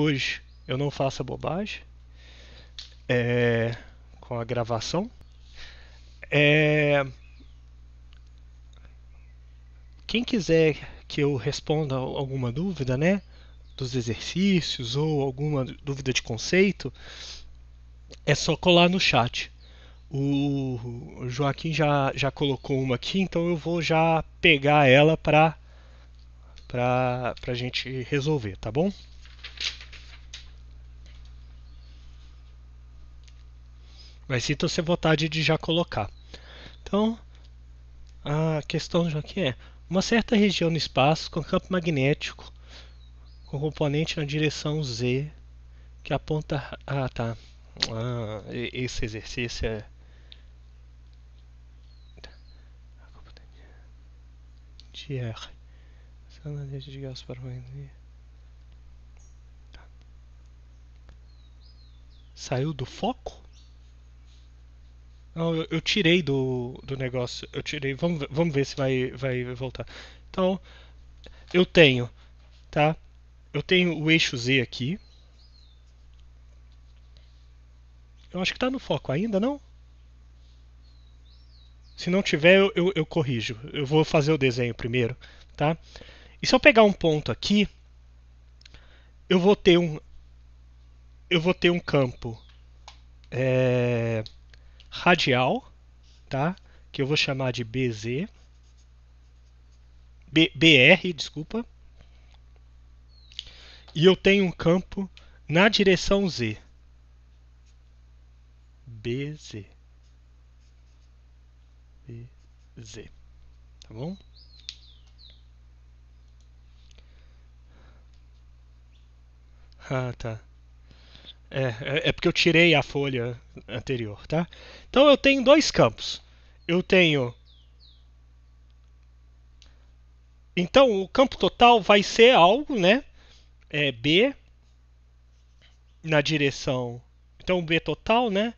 hoje eu não faça bobagem é, com a gravação. É, quem quiser que eu responda alguma dúvida, né, dos exercícios ou alguma dúvida de conceito, é só colar no chat. O Joaquim já, já colocou uma aqui, então eu vou já pegar ela para para a gente resolver, tá bom? Mas sinta se vontade de já colocar. Então, a questão aqui é uma certa região no espaço com campo magnético com componente na direção Z que aponta. Ah, tá. Ah, esse exercício é. De R. de gás para tá. Saiu do foco? Não, eu, eu, tirei do, do negócio. Eu tirei. Vamos, vamos ver se vai, vai voltar. Então, eu tenho, tá? Eu tenho o eixo Z aqui. Eu acho que está no foco ainda, não? Se não tiver, eu, eu, eu corrijo. Eu vou fazer o desenho primeiro, tá? E se eu pegar um ponto aqui, eu vou ter um, eu vou ter um campo. É radial, tá? que eu vou chamar de BZ, B, BR, desculpa, e eu tenho um campo na direção Z. BZ. BZ. Tá bom? Ah, tá. É, é, é porque eu tirei a folha anterior, tá? Então eu tenho dois campos. Eu tenho. Então o campo total vai ser algo, né? É B na direção. Então o B total, né?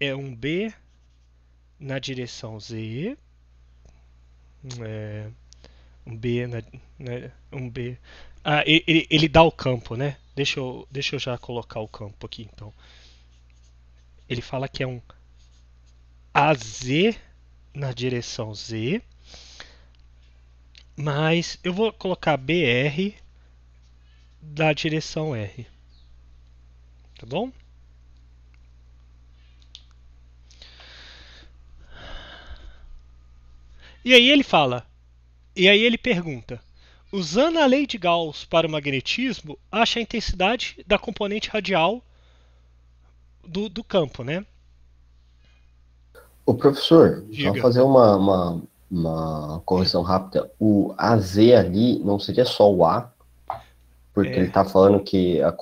É um B na direção Z. É, um B na, né, um B. Ah, ele, ele dá o campo, né? Deixa eu, deixa eu já colocar o campo aqui, então. Ele fala que é um AZ na direção Z, mas eu vou colocar BR da direção R. Tá bom? E aí ele fala, e aí ele pergunta. Usando a lei de Gauss para o magnetismo, acha a intensidade da componente radial do, do campo, né? O professor, Diga. só fazer uma, uma, uma correção rápida. O AZ ali não seria só o A, porque é. ele está falando que a,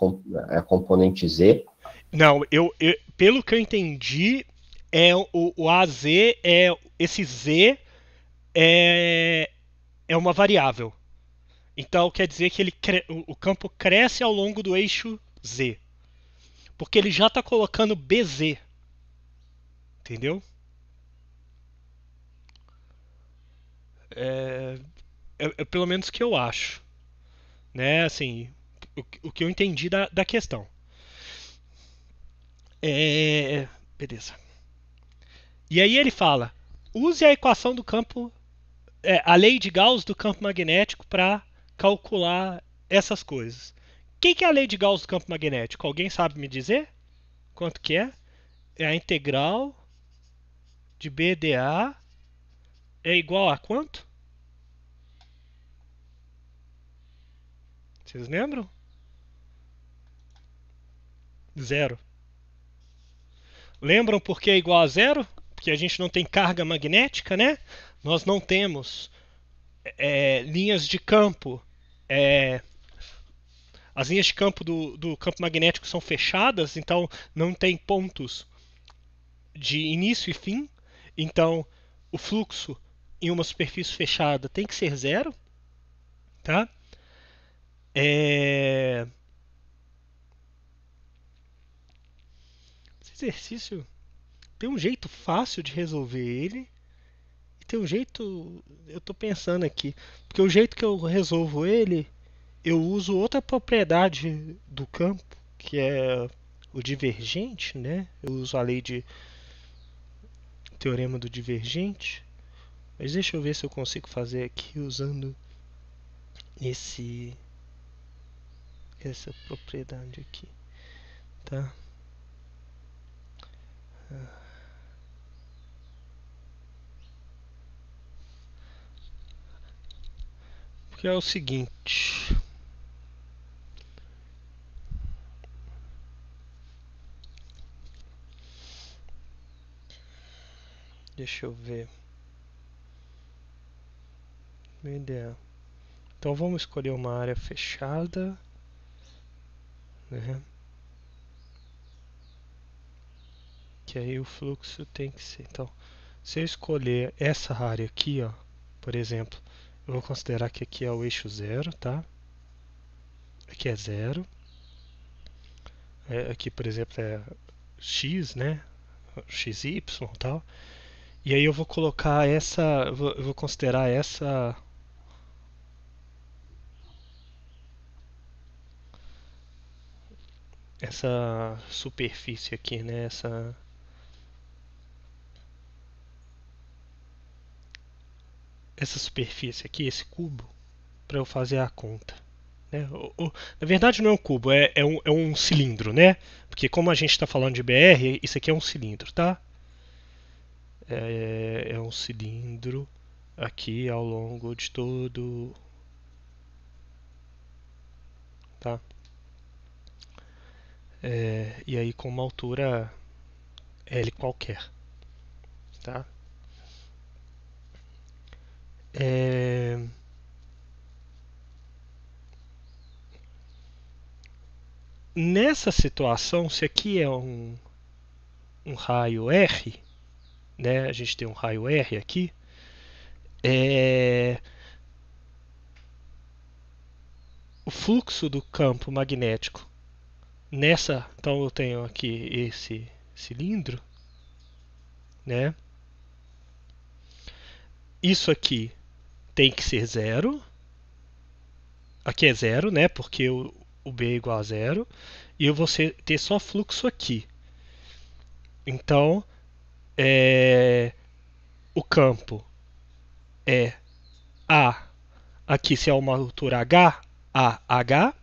é a componente Z. Não, eu, eu, pelo que eu entendi, é o, o AZ é esse Z é, é uma variável. Então quer dizer que ele o campo cresce ao longo do eixo Z. Porque ele já está colocando BZ. Entendeu? É, é, é, pelo menos o que eu acho. Né, assim, o, o que eu entendi da, da questão. É, beleza. E aí ele fala: use a equação do campo, é, a lei de Gauss do campo magnético para calcular essas coisas. O que, que é a lei de Gauss do campo magnético? Alguém sabe me dizer? Quanto que é? É a integral de BDA é igual a quanto? Vocês lembram? Zero. Lembram por que é igual a zero? Porque a gente não tem carga magnética, né? Nós não temos é, linhas de campo é, as linhas de campo do, do campo magnético são fechadas, então não tem pontos de início e fim. Então, o fluxo em uma superfície fechada tem que ser zero, tá? É... Esse exercício tem um jeito fácil de resolver ele, tem um jeito. Eu tô pensando aqui. Porque o jeito que eu resolvo ele, eu uso outra propriedade do campo, que é o divergente, né? Eu uso a lei de. teorema do divergente. Mas deixa eu ver se eu consigo fazer aqui usando esse essa propriedade aqui, tá? Ah. que é o seguinte. Deixa eu ver. ideia. Então vamos escolher uma área fechada, né? Que aí o fluxo tem que ser. Então, se eu escolher essa área aqui, ó, por exemplo, eu vou considerar que aqui é o eixo zero, tá? Aqui é zero. É, aqui, por exemplo, é x, né? y e tal. E aí eu vou colocar essa, eu vou considerar essa essa superfície aqui, né? Essa essa superfície aqui, esse cubo, para eu fazer a conta. Né? O, o, na verdade não é um cubo, é, é, um, é um cilindro, né? Porque como a gente está falando de BR, isso aqui é um cilindro, tá? É, é um cilindro aqui ao longo de todo... Tá? É, e aí com uma altura L qualquer. Tá? É... Nessa situação, se aqui é um, um raio R, né? a gente tem um raio R aqui, é... o fluxo do campo magnético nessa, então eu tenho aqui esse cilindro, né? Isso aqui tem que ser zero. Aqui é zero, né? Porque o, o B é igual a zero. E eu vou ter só fluxo aqui. Então, é, o campo é A. Aqui, se é uma altura H, A, H.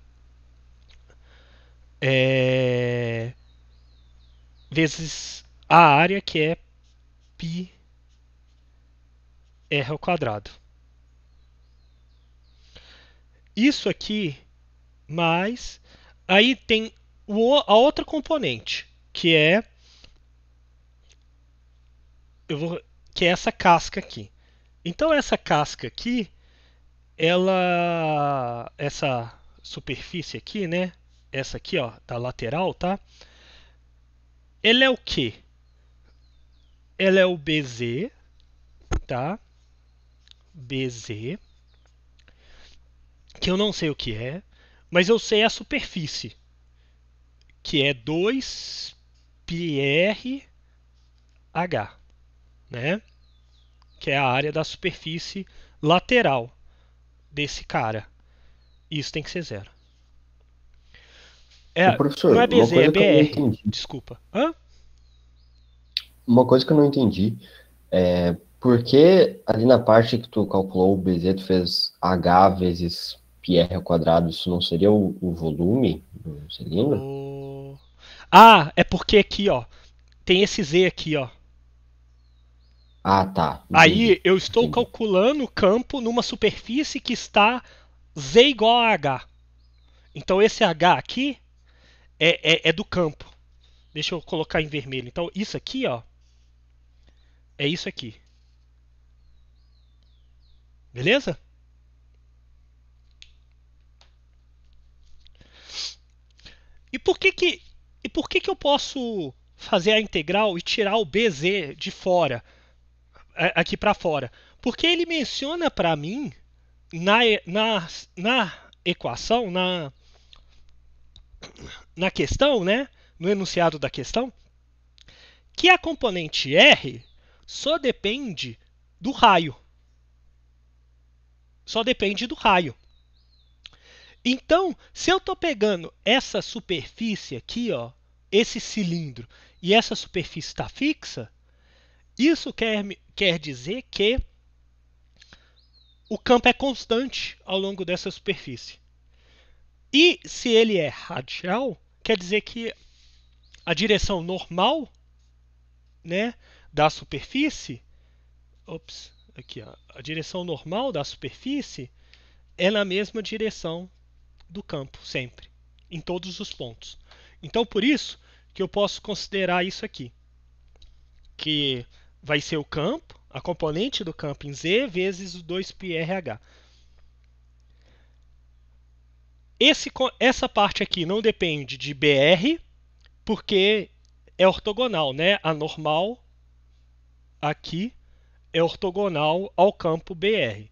É, vezes a área, que é πr ao quadrado isso aqui, mais. Aí tem o, a outra componente, que é. Eu vou, que é essa casca aqui. Então, essa casca aqui, ela. Essa superfície aqui, né? Essa aqui, ó, da lateral, tá? Ela é o quê? Ela é o BZ, tá? BZ que eu não sei o que é, mas eu sei a superfície, que é 2 πRh, né? Que é a área da superfície lateral desse cara. Isso tem que ser zero. É, não é BZ, é BR. Desculpa. Hã? Uma coisa que eu não entendi é por que ali na parte que tu calculou o BZ, tu fez H vezes R ao quadrado, isso não seria o, o volume do cilindro? O... Ah, é porque aqui, ó, tem esse z aqui, ó. Ah, tá. Entendi. Aí eu estou Entendi. calculando o campo numa superfície que está z igual a h. Então esse h aqui é, é, é do campo. Deixa eu colocar em vermelho. Então isso aqui, ó, é isso aqui. Beleza? E por que que, e por que, que eu posso fazer a integral e tirar o BZ de fora, é, aqui para fora? Porque ele menciona para mim na, na, na equação, na, na questão, né, no enunciado da questão, que a componente R só depende do raio. Só depende do raio. Então, se eu estou pegando essa superfície aqui, ó, esse cilindro, e essa superfície está fixa, isso quer, quer dizer que o campo é constante ao longo dessa superfície. E se ele é radial, quer dizer que a direção normal né, da superfície, ops, aqui, ó, a direção normal da superfície é na mesma direção do campo, sempre, em todos os pontos. Então, por isso que eu posso considerar isso aqui, que vai ser o campo, a componente do campo em Z vezes o 2πRh. Esse, essa parte aqui não depende de BR, porque é ortogonal, né? A normal aqui é ortogonal ao campo BR.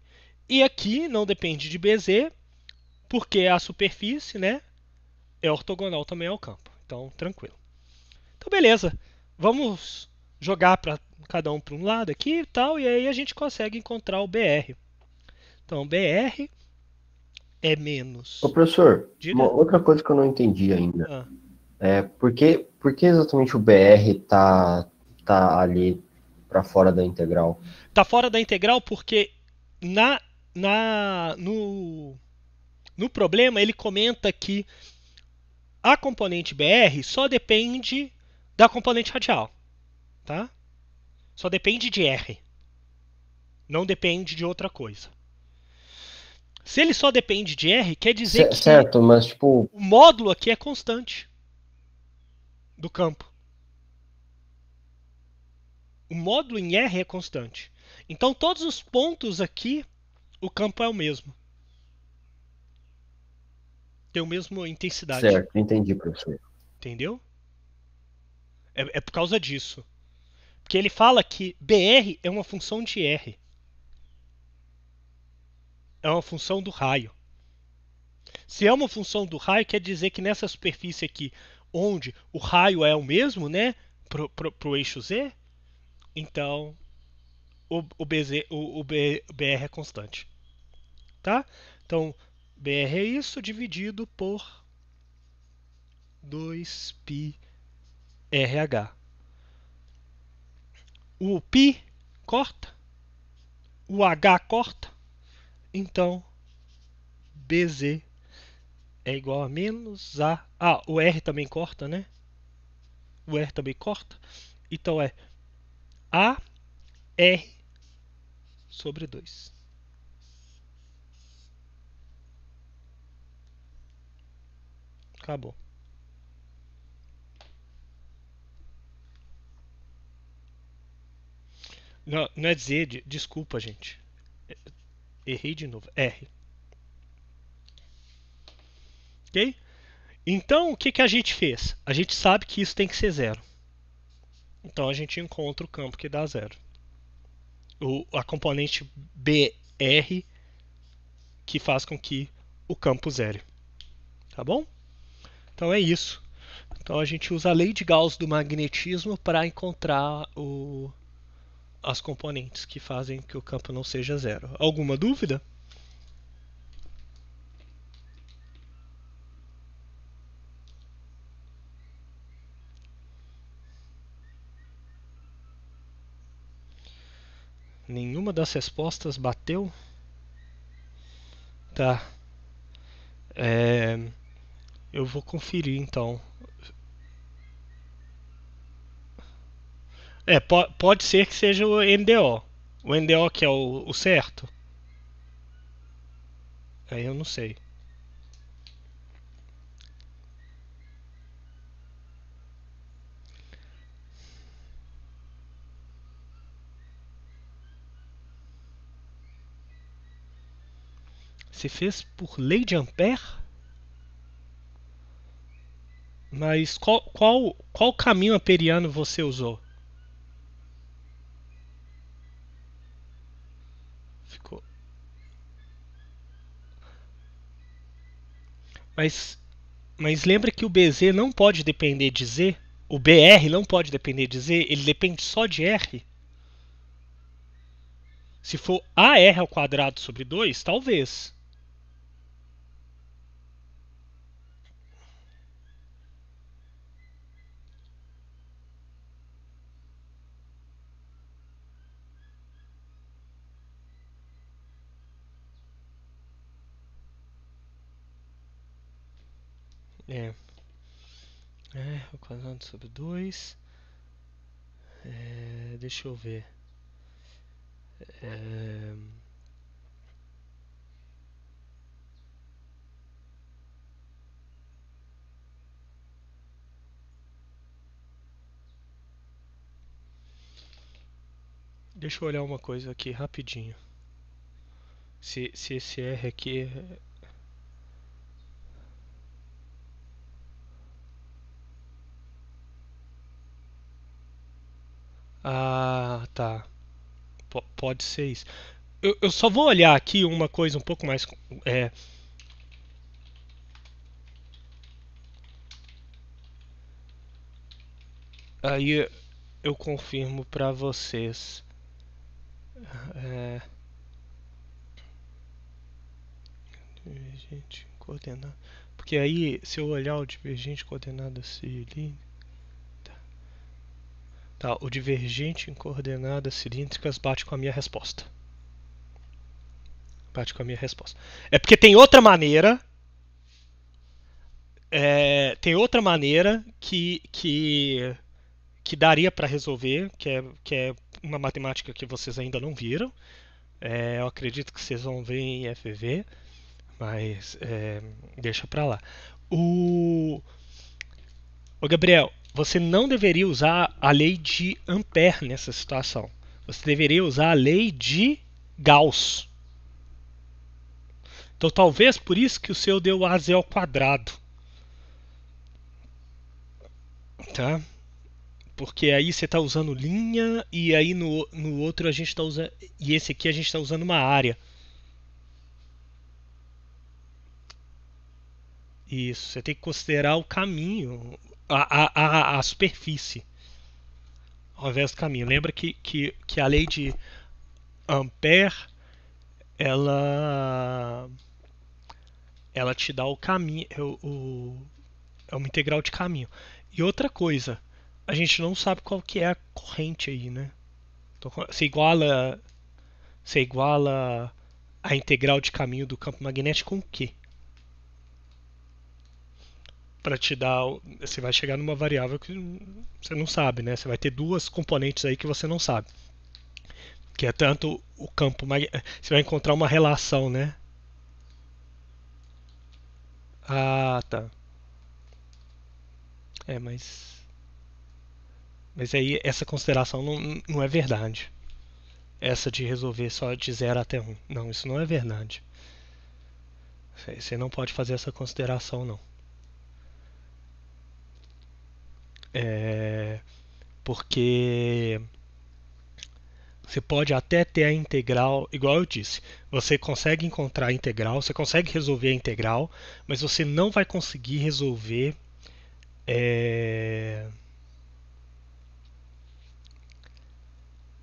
E aqui não depende de BZ, porque a superfície né, é ortogonal também ao campo. Então, tranquilo. Então, beleza. Vamos jogar para cada um para um lado aqui e tal, e aí a gente consegue encontrar o BR. Então, BR é menos. Ô, professor, Diga. uma outra coisa que eu não entendi ainda. Ah. É, por que, por que exatamente o BR tá, tá ali para fora da integral? Tá fora da integral porque na, na, no, no problema, ele comenta que a componente BR só depende da componente radial. Tá? Só depende de R. Não depende de outra coisa. Se ele só depende de R, quer dizer que certo, mas, tipo... o módulo aqui é constante do campo. O módulo em R é constante. Então, todos os pontos aqui, o campo é o mesmo tem a mesma intensidade. Certo, entendi, professor. Entendeu? É, é por causa disso. Porque ele fala que BR é uma função de R. É uma função do raio. Se é uma função do raio, quer dizer que nessa superfície aqui, onde o raio é o mesmo, né? Pro, pro, pro eixo Z, então o, o, BZ, o, o BR é constante. Tá? Então, BR é isso dividido por 2 πrh RH. O π corta, o H corta, então BZ é igual a menos a... Ah, o R também corta, né? O R também corta. Então é A R sobre 2. Acabou. Não, não é Z, desculpa, gente. É, errei de novo. R. É. Ok? Então, o que, que a gente fez? A gente sabe que isso tem que ser zero. Então, a gente encontra o campo que dá zero. O, a componente BR que faz com que o campo zere. Tá bom? Então é isso. Então a gente usa a lei de Gauss do magnetismo para encontrar o, as componentes que fazem que o campo não seja zero. Alguma dúvida? Nenhuma das respostas bateu? Tá. É... Eu vou conferir então. É, po pode ser que seja o NDO. O NDO que é o, o certo. Aí eu não sei. Se fez por lei de Ampère? Mas qual, qual, qual caminho aperiano você usou? Ficou. Mas, mas lembra que o BZ não pode depender de Z? O BR não pode depender de Z? Ele depende só de R? Se for AR ao quadrado sobre 2, talvez. É. É, o quadrado sobre 2. É, deixa eu ver. É, Deixa eu olhar uma coisa aqui rapidinho. Se, se esse R aqui é Ah, tá. P pode ser isso. Eu, eu, só vou olhar aqui uma coisa um pouco mais. É... Aí eu confirmo para vocês. É... Divergente coordenada. Porque aí, se eu olhar o divergente coordenada se Tá, o divergente em coordenadas cilíndricas bate com a minha resposta. Bate com a minha resposta. É porque tem outra maneira. É, tem outra maneira que, que, que daria para resolver, que é, que é uma matemática que vocês ainda não viram. É, eu acredito que vocês vão ver em FV, mas é, deixa para lá. O, o Gabriel, você não deveria usar a lei de Ampère nessa situação. Você deveria usar a lei de Gauss. Então talvez por isso que o seu deu AZ ao quadrado. Tá? Porque aí você está usando linha e aí no, no outro a gente está usando... E esse aqui a gente está usando uma área. Isso, você tem que considerar o caminho, a, a, a superfície ao invés do caminho. Lembra que, que, que a lei de Ampère ela ela te dá o caminho, é o, o, é uma integral de caminho. E outra coisa, a gente não sabe qual que é a corrente aí, né? Então, iguala você iguala a integral de caminho do campo magnético com o quê? para te dar. Você vai chegar numa variável que você não sabe, né? Você vai ter duas componentes aí que você não sabe. Que é tanto o campo. Você vai encontrar uma relação, né? Ah, tá. É, mas. Mas aí essa consideração não, não é verdade. Essa de resolver só de 0 até 1. Um. Não, isso não é verdade. Você não pode fazer essa consideração, não. É, porque você pode até ter a integral, igual eu disse, você consegue encontrar a integral, você consegue resolver a integral, mas você não vai conseguir resolver é...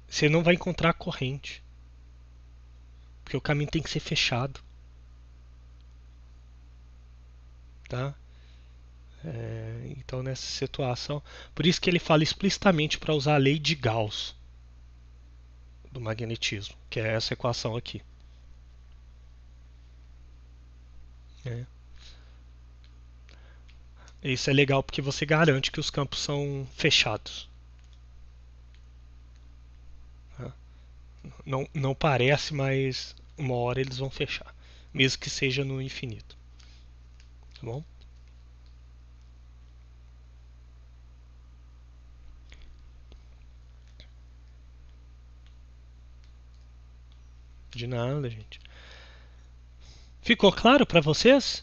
você não vai encontrar a corrente. Porque o caminho tem que ser fechado. Tá? É, então, nessa situação, por isso que ele fala explicitamente para usar a lei de Gauss do magnetismo, que é essa equação aqui. É. Isso é legal porque você garante que os campos são fechados. Tá? Não, não parece, mas uma hora eles vão fechar, mesmo que seja no infinito. Tá bom? De nada, gente. Ficou claro para vocês?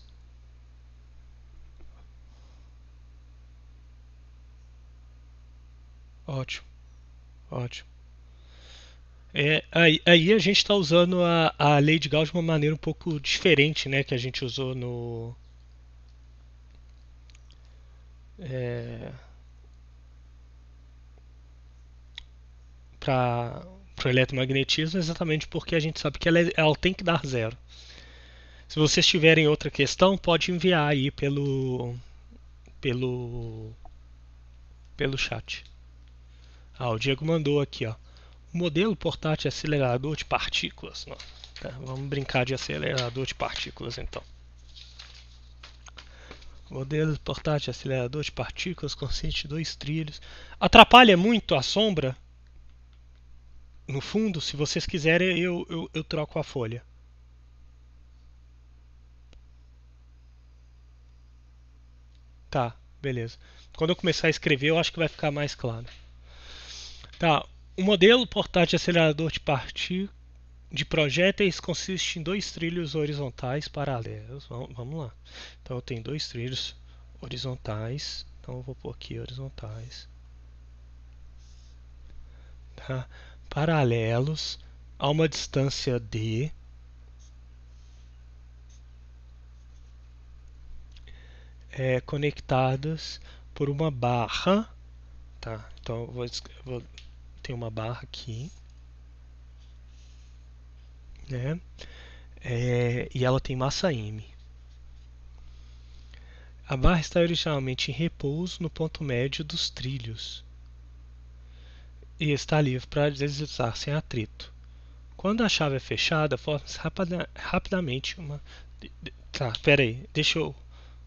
Ótimo, ótimo. É, aí, aí a gente está usando a, a lei de Gauss de uma maneira um pouco diferente, né, que a gente usou no é, para para o eletromagnetismo exatamente porque a gente sabe que ela, é, ela tem que dar zero. Se vocês tiverem outra questão, pode enviar aí pelo pelo pelo chat. Ah, o Diego mandou aqui, ó. O modelo portátil é acelerador de partículas. tá, vamos brincar de acelerador de partículas então. modelo portátil é acelerador de partículas consiste de dois trilhos. Atrapalha muito a sombra? no fundo, se vocês quiserem, eu, eu, eu troco a folha. Tá, beleza. Quando eu começar a escrever, eu acho que vai ficar mais claro. Tá, o modelo portátil de acelerador de partir de projéteis consiste em dois trilhos horizontais paralelos. Vamos lá. Então eu tenho dois trilhos horizontais. Então eu vou pôr aqui horizontais. Tá paralelos a uma distância d é, conectadas por uma barra. Tá? Então, vou, vou, tem uma barra aqui. Né? É, e ela tem massa m. A barra está originalmente em repouso no ponto médio dos trilhos e está livre para deslizar sem atrito. Quando a chave é fechada, forma-se rapida, rapidamente uma. Tá, pera aí, deixa eu,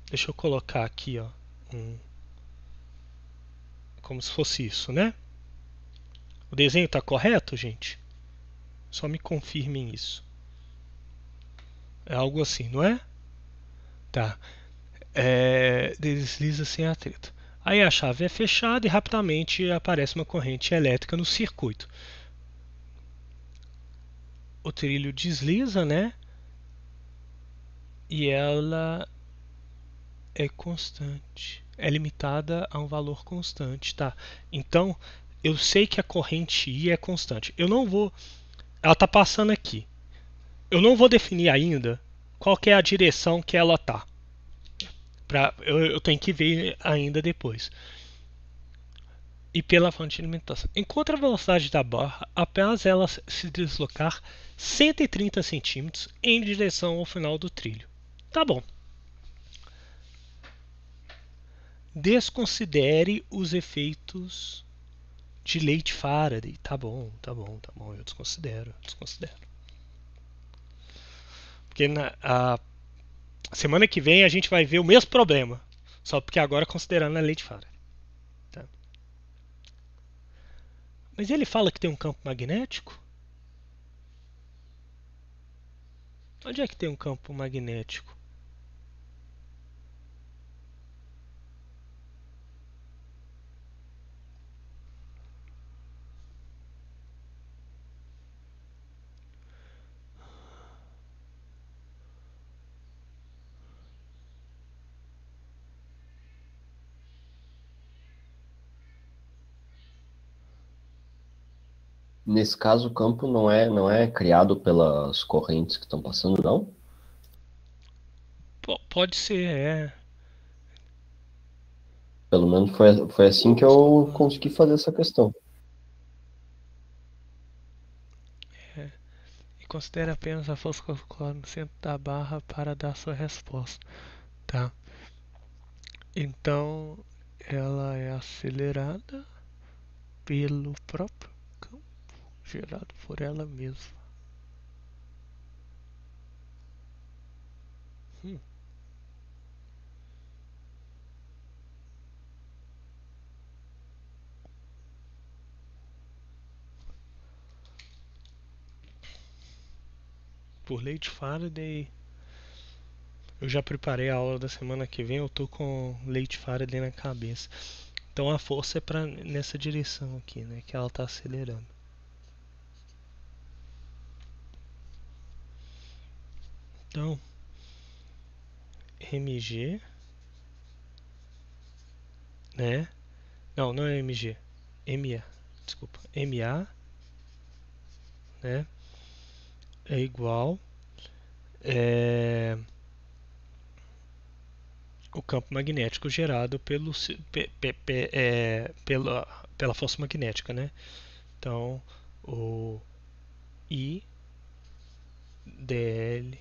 deixa eu colocar aqui, ó. Um, como se fosse isso, né? O desenho está correto, gente? Só me confirmem isso. É algo assim, não é? Tá. É, desliza sem atrito. Aí a chave é fechada e rapidamente aparece uma corrente elétrica no circuito. O trilho desliza, né? E ela é constante, é limitada a um valor constante, tá? Então, eu sei que a corrente I é constante. Eu não vou ela está passando aqui. Eu não vou definir ainda qual é a direção que ela está. Pra, eu, eu tenho que ver ainda depois. E pela fonte de alimentação. Encontra a velocidade da barra apenas ela se deslocar 130 cm em direção ao final do trilho. Tá bom. Desconsidere os efeitos de Leite Faraday. Tá bom, tá bom, tá bom. Eu desconsidero, desconsidero. Porque na, a semana que vem a gente vai ver o mesmo problema, só porque agora considerando a lei de Faraday. Tá? Mas ele fala que tem um campo magnético? Onde é que tem um campo magnético? Nesse caso, o campo não é, não é criado pelas correntes que estão passando, não? P pode ser, é. Pelo menos foi, foi assim que eu consegui fazer essa questão. É. E considere apenas a força calculada no centro da barra para dar sua resposta, tá? Então, ela é acelerada pelo próprio gerado por ela mesma. Hum. Por lei de Faraday, eu já preparei a aula da semana que vem, eu tô com leite Faraday na cabeça. Então a força é para nessa direção aqui, né, que ela está acelerando. Então, MG, né? Não, não é MG, MA, desculpa, MA, né? É igual é, o campo magnético gerado pelo, pe, pe, pe, é, pela, pela força magnética, né? Então, o I dl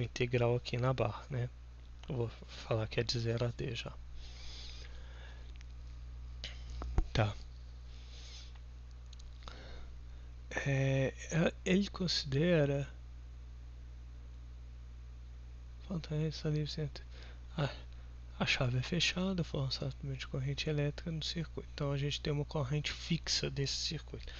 integral aqui na barra, né? Eu vou falar que é de 0 a D já. Tá. É, ele considera a chave é fechada, força de corrente elétrica no circuito. Então a gente tem uma corrente fixa desse circuito.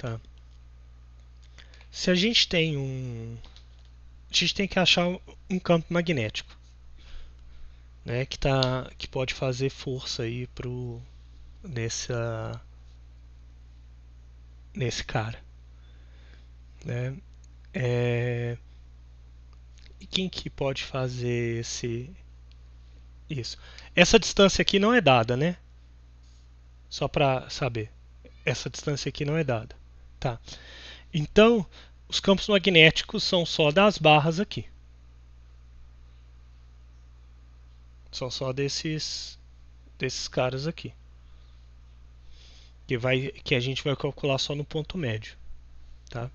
Tá? Se a gente tem um. A gente tem que achar um campo magnético. Né, que, tá, que pode fazer força aí pro, nessa, nesse cara. Né? É, quem que pode fazer esse, isso? Essa distância aqui não é dada, né? Só para saber. Essa distância aqui não é dada. Tá? Então, os campos magnéticos são só das barras aqui. São só desses, desses caras aqui. Que, vai, que a gente vai calcular só no ponto médio. Tá?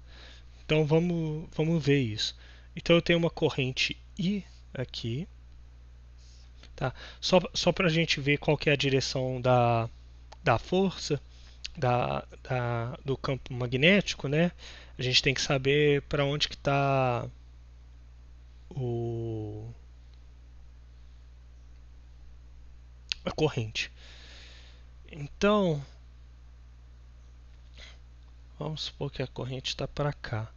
Então, vamos, vamos ver isso. Então, eu tenho uma corrente I aqui. Tá? Só, só para a gente ver qual que é a direção da, da força da, da, do campo magnético, né? A gente tem que saber para onde que está o a corrente. Então, vamos supor que a corrente está para cá.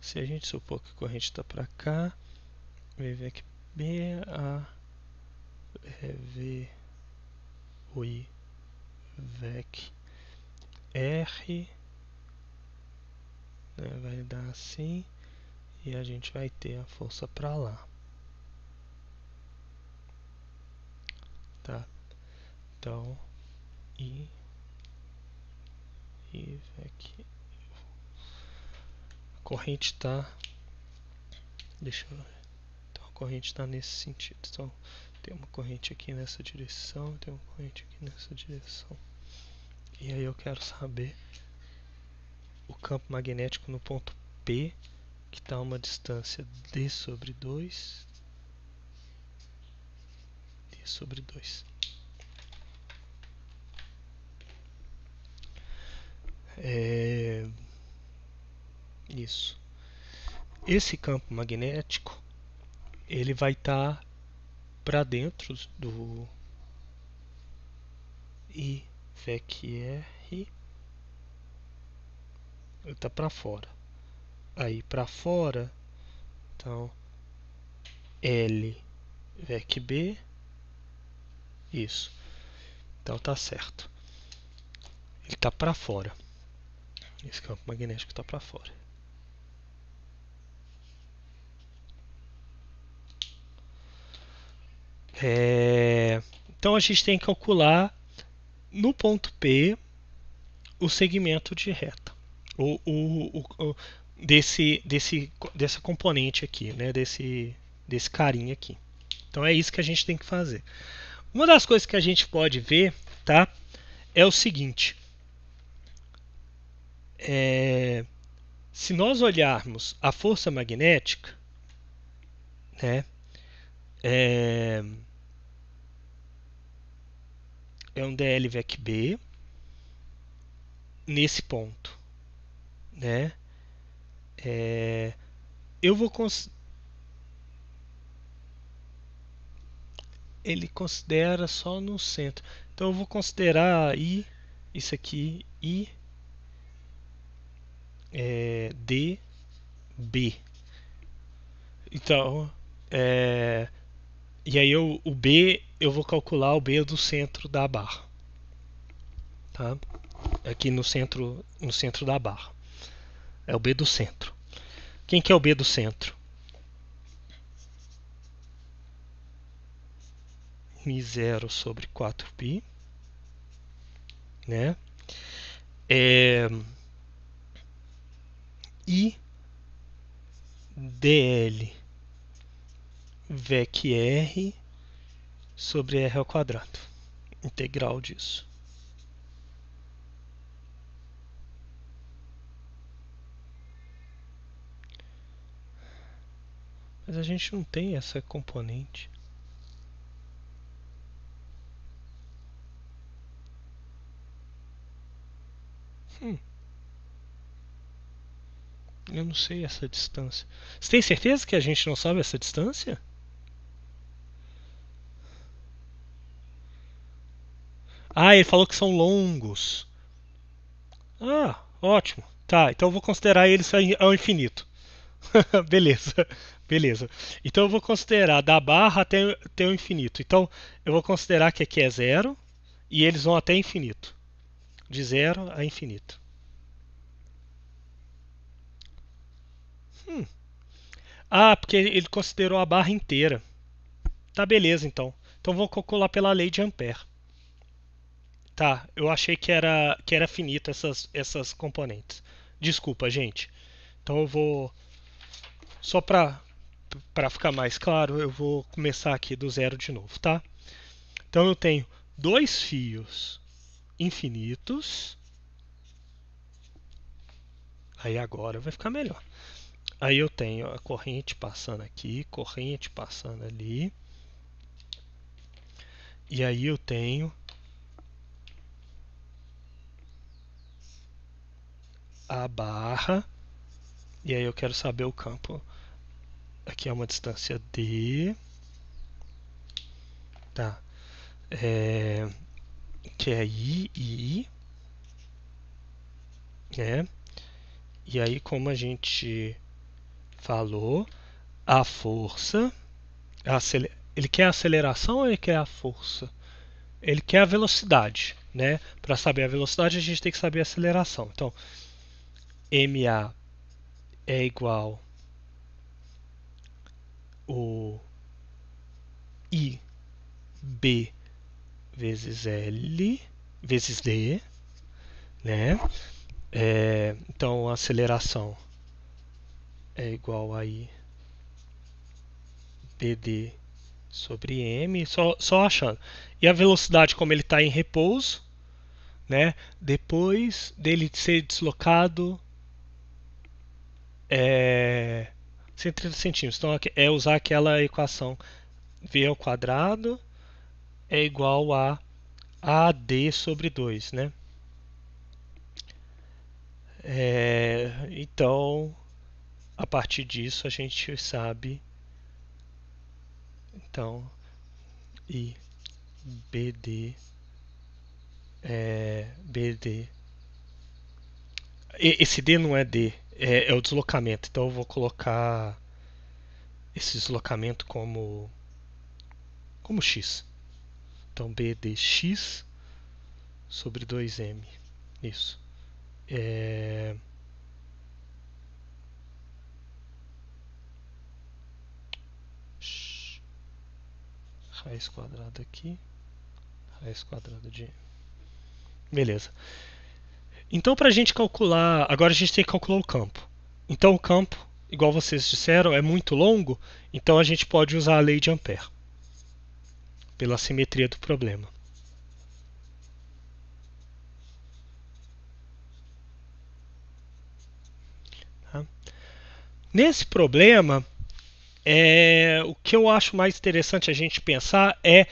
Se a gente supor que a corrente está para cá, VV aqui, B, A, é V, O, I, vec r, né, vai dar assim, e a gente vai ter a força para lá. Tá? Então, I, e vec, a corrente está, deixa eu ver então, corrente está nesse sentido. Então, tem uma corrente aqui nessa direção, tem uma corrente aqui nessa direção. E aí eu quero saber o campo magnético no ponto P, que está a uma distância D sobre 2. D sobre 2. É... Isso. Esse campo magnético, ele vai estar tá para dentro do... E vecr é está para fora aí para fora então L vec B isso então tá certo ele está para fora esse campo magnético está para fora é... então a gente tem que calcular no ponto P o segmento de reta. O, o, o, desse, desse, dessa componente aqui, né? desse, desse carinha aqui. Então é isso que a gente tem que fazer. Uma das coisas que a gente pode ver tá, é o seguinte. É, se nós olharmos a força magnética, né, é, é um VEC B nesse ponto, né? É, eu vou cons ele considera só no centro. Então eu vou considerar i isso aqui i é, d b. Então é, e aí eu, o b eu vou calcular o B do centro da barra. Tá? Aqui no centro, no centro da barra. É o B do centro. Quem que é o B do centro? Mi zero sobre 4 pi, Né? É... E dl vec r sobre r ao quadrado, integral disso. Mas a gente não tem essa componente. Hum. Eu não sei essa distância. Você tem certeza que a gente não sabe essa distância? Ah, ele falou que são longos. Ah, ótimo. Tá, então eu vou considerar eles ao infinito. beleza, beleza. Então eu vou considerar da barra até, até o infinito. Então eu vou considerar que aqui é zero e eles vão até infinito. De zero a infinito. Hum. Ah, porque ele considerou a barra inteira. Tá, beleza então. Então vou calcular pela lei de Ampère. Tá, eu achei que era, que era finito essas, essas componentes. Desculpa, gente. Então eu vou. Só para para ficar mais claro, eu vou começar aqui do zero de novo, tá? Então eu tenho dois fios infinitos. Aí agora vai ficar melhor. Aí eu tenho a corrente passando aqui, corrente passando ali. E aí eu tenho a barra, e aí eu quero saber o campo. Aqui é uma distância D. Tá. É, que é I e I. Né? E aí, como a gente falou, a força. A Ele quer a aceleração ou ele quer a força? Ele quer a velocidade. Né? Para saber a velocidade, a gente tem que saber a aceleração. Então, MA é igual o I B vezes L vezes D, né? É, então a aceleração é igual a I BD sobre M, só, só achando. E a velocidade, como ele está em repouso, né? depois dele ser deslocado é 130 centímetros. Então é usar aquela equação V ao quadrado é igual a AD sobre 2, né? É, então, a partir disso a gente sabe então é, e BD é, BD esse D não é D é, é o deslocamento. Então eu vou colocar esse deslocamento como como x. Então b de x sobre 2m. Isso. É... Raiz quadrada aqui. Raiz quadrada de Beleza. Então, para a gente calcular, agora a gente tem que calcular o campo. Então, o campo, igual vocês disseram, é muito longo, então a gente pode usar a lei de Ampère pela simetria do problema. Tá? Nesse problema, é, o que eu acho mais interessante a gente pensar é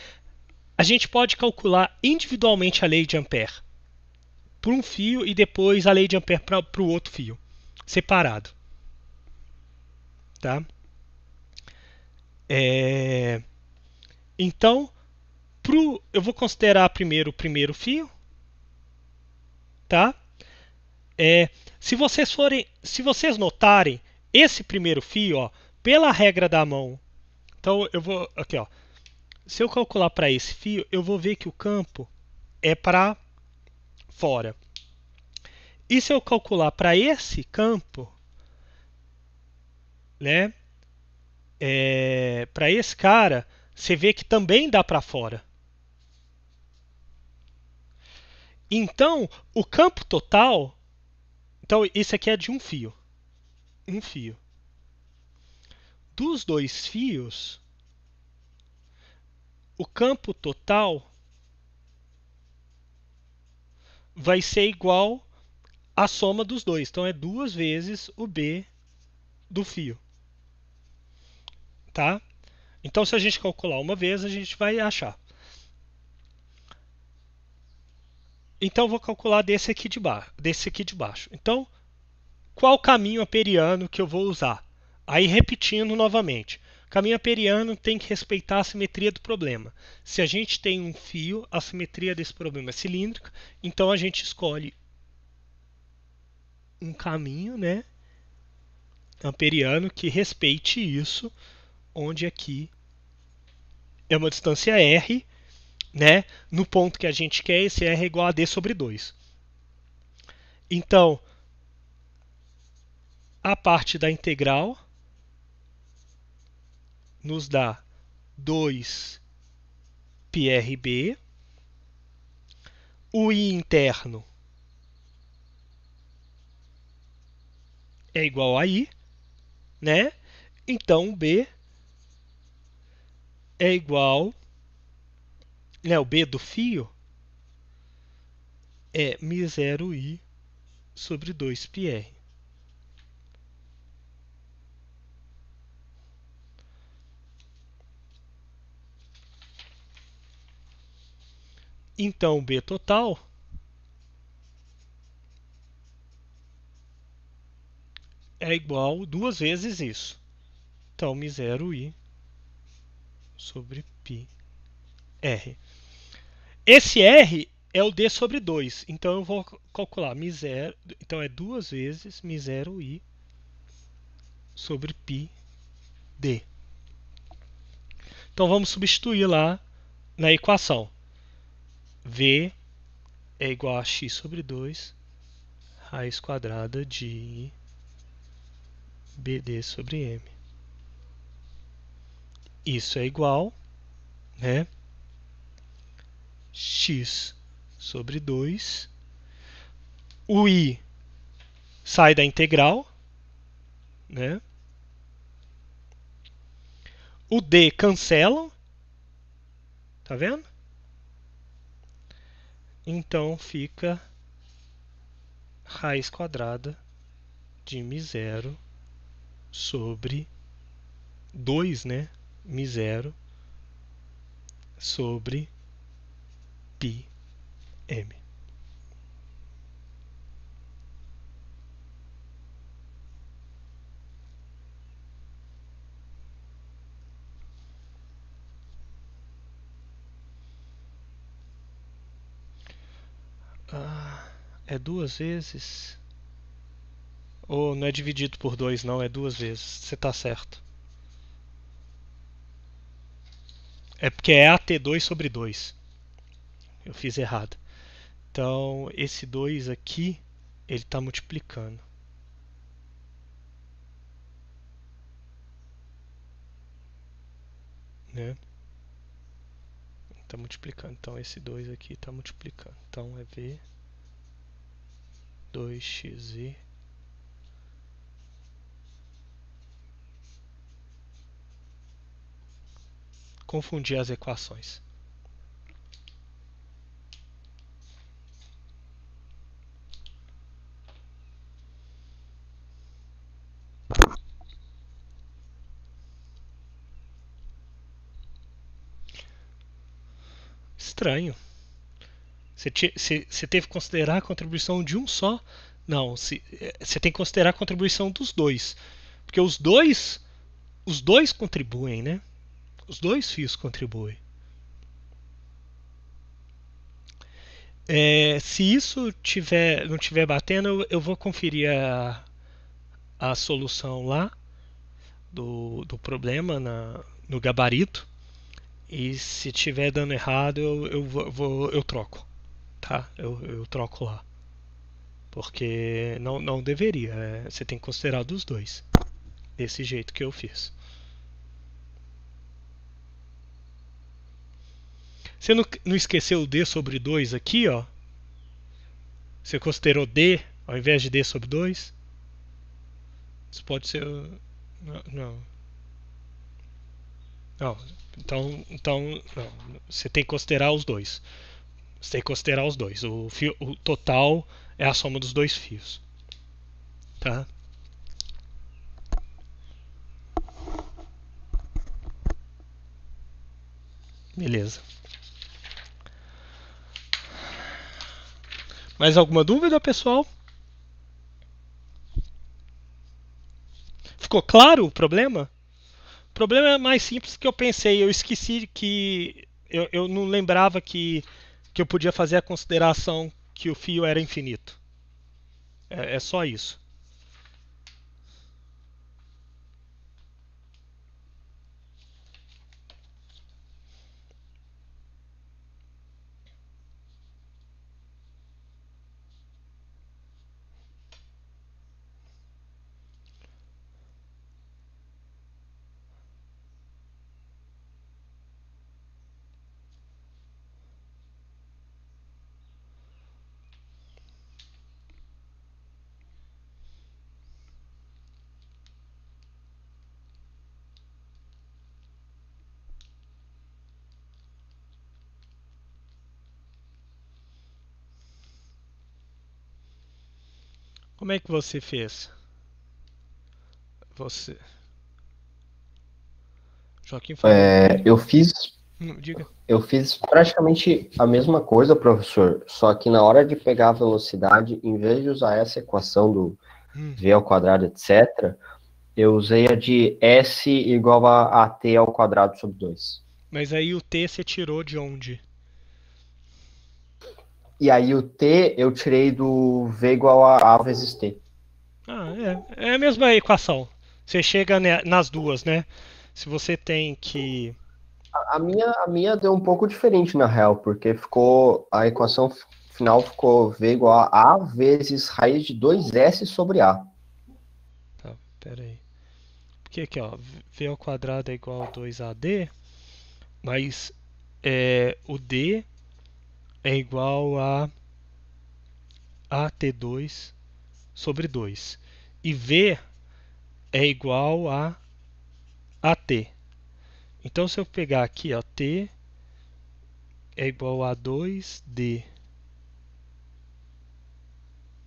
a gente pode calcular individualmente a lei de Ampère por um fio e depois a lei de Ampère para o outro fio, separado. Tá? É... Então, pro... eu vou considerar primeiro o primeiro fio. Tá? É... Se, vocês forem... Se vocês notarem, esse primeiro fio, ó, pela regra da mão. Então, eu vou. Aqui, ó. Se eu calcular para esse fio, eu vou ver que o campo é para fora. E se eu calcular para esse campo, né? É, para esse cara, você vê que também dá para fora. Então, o campo total. Então, isso aqui é de um fio. Um fio. Dos dois fios, o campo total vai ser igual à soma dos dois. Então, é duas vezes o B do fio. Tá? Então, se a gente calcular uma vez, a gente vai achar. Então, vou calcular desse aqui de, desse aqui de baixo. Então, qual caminho aperiano que eu vou usar? Aí, repetindo novamente. Caminho aperiano tem que respeitar a simetria do problema. Se a gente tem um fio, a simetria desse problema é cilíndrica, então a gente escolhe um caminho, né, amperiano que respeite isso, onde aqui é uma distância r, né, no ponto que a gente quer, esse r é igual a d sobre 2. Então, a parte da integral nos dá 2 PRB. O I interno é igual a I, né? Então, B é igual, né, o B do fio é μ0i sobre 2πr. Então, B total é igual duas vezes isso. Então, mi zero I sobre pi R. Esse R é o D sobre 2. Então, eu vou calcular mi zero, Então, é duas vezes mi zero I sobre pi D. Então, vamos substituir lá na equação. V é igual a x sobre 2 raiz quadrada de BD sobre M. Isso é igual, né? x sobre 2. O i sai da integral, né? O d cancela, tá vendo? Então fica raiz quadrada de mi zero sobre 2, né? mi zero sobre m. É duas vezes. Ou oh, não é dividido por dois, não, é duas vezes. Você está certo. É porque é AT2 sobre 2. Eu fiz errado. Então, esse 2 aqui, ele está multiplicando. Né? Está multiplicando. Então, esse 2 aqui está multiplicando. Então, é V dois x e confundir as equações. Estranho. Você, teve que considerar a contribuição de um só? Não, é, você, tem que considerar a contribuição dos dois. Porque os dois, os dois contribuem, né? Os dois fios contribuem. É, se isso tiver, não estiver batendo, eu, eu vou conferir a, a solução lá do, do problema na, no gabarito. E se tiver dando errado, eu, eu, vou, eu troco tá, eu, eu troco lá. Porque não, não deveria, né? você tem que considerar dos dois. Desse jeito que eu fiz. Você não, não esqueceu o D sobre 2 aqui, ó? Você considerou D ao invés de D sobre 2? Isso pode ser... Não. Não. não então, então não. você tem que considerar os dois. Você tem que considerar os dois. O, fio, o total é a soma dos dois fios. Tá? Beleza. Mais alguma dúvida, pessoal? Ficou claro o problema? O problema é mais simples que eu pensei. Eu esqueci que. Eu, eu não lembrava que que eu podia fazer a consideração que o fio era infinito. É, é só isso. Como é que você fez? Você. Joaquim falou. É, eu fiz. Diga. Eu fiz praticamente a mesma coisa, professor. Só que na hora de pegar a velocidade, em vez de usar essa equação do hum. v ao quadrado, etc., eu usei a de S igual a, a t ao quadrado sobre 2. Mas aí o T você tirou de onde? E aí o T eu tirei do V igual a A vezes T. Ah, é. É a mesma equação. Você chega nas duas, né? Se você tem que. A, a minha, a minha deu um pouco diferente, na real, porque ficou. A equação final ficou V igual a A vezes raiz de 2S sobre A. Tá, peraí. Porque aqui, ó, V ao quadrado é igual a 2AD, mas é, o D é igual a AT2 sobre 2. E V é igual a AT. Então, se eu pegar aqui, ó, T é igual a 2D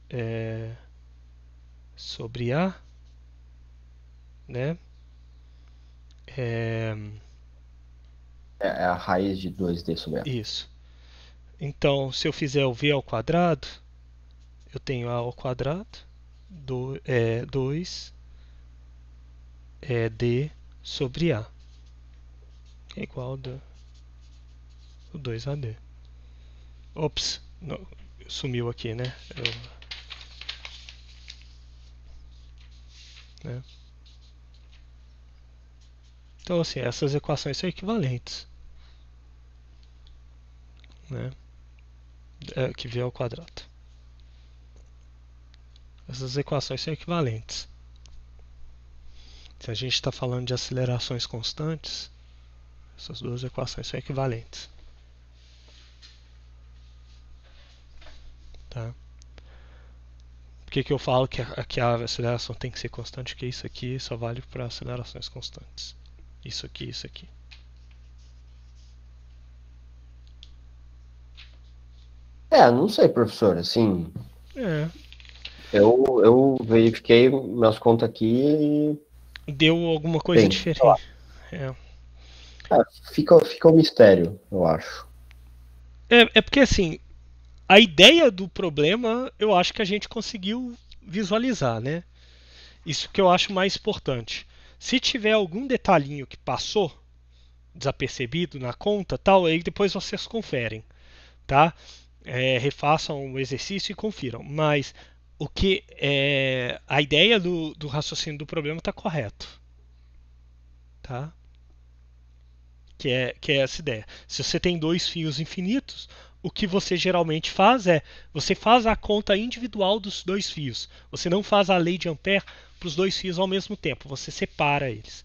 é, sobre A, né? É, é, é a raiz de 2D sobre A. Isso. Então, se eu fizer o v ao quadrado, eu tenho a ao quadrado, do, é, 2 é d sobre a, é igual a 2ad. Ops, não, sumiu aqui, né? Eu, né? Então, assim, essas equações são equivalentes. Né? É, que v ao quadrado. Essas equações são equivalentes. Se a gente está falando de acelerações constantes, essas duas equações são equivalentes. Tá? Por que, que eu falo que a, que a aceleração tem que ser constante? Porque isso aqui só vale para acelerações constantes. Isso aqui, isso aqui. É, não sei, professor, assim. É. Eu, eu verifiquei minhas contas aqui e. Deu alguma coisa Bem, diferente. É. é. fica, fica um mistério, eu acho. É, é porque assim, a ideia do problema eu acho que a gente conseguiu visualizar, né? Isso que eu acho mais importante. Se tiver algum detalhinho que passou desapercebido na conta, tal, aí depois vocês conferem, tá? é, refaçam o exercício e confiram. Mas o que é, a ideia do, do raciocínio do problema está correto, tá? Que é, que é essa ideia. Se você tem dois fios infinitos, o que você geralmente faz é você faz a conta individual dos dois fios. Você não faz a lei de Ampère para os dois fios ao mesmo tempo. Você separa eles,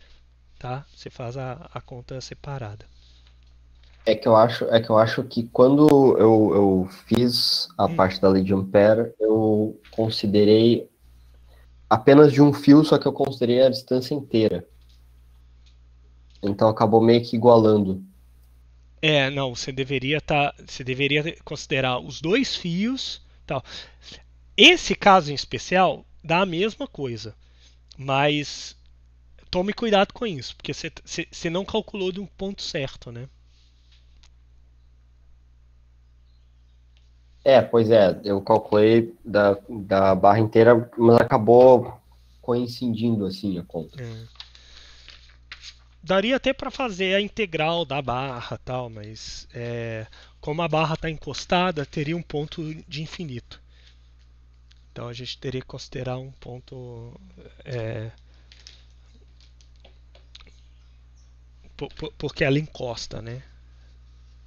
tá? Você faz a, a conta separada. É que eu acho, é que eu acho que quando eu, eu fiz a hum. parte da lei de Ampere, eu considerei apenas de um fio, só que eu considerei a distância inteira. Então acabou meio que igualando. É, não, você deveria tá, você deveria considerar os dois fios, tal. Esse caso em especial dá a mesma coisa, mas tome cuidado com isso, porque você, você não calculou de um ponto certo, né? É, pois é, eu calculei da, da barra inteira, mas acabou coincidindo assim a conta. É. Daria até para fazer a integral da barra tal, mas é, como a barra está encostada, teria um ponto de infinito. Então a gente teria que considerar um ponto é, porque ela encosta, né?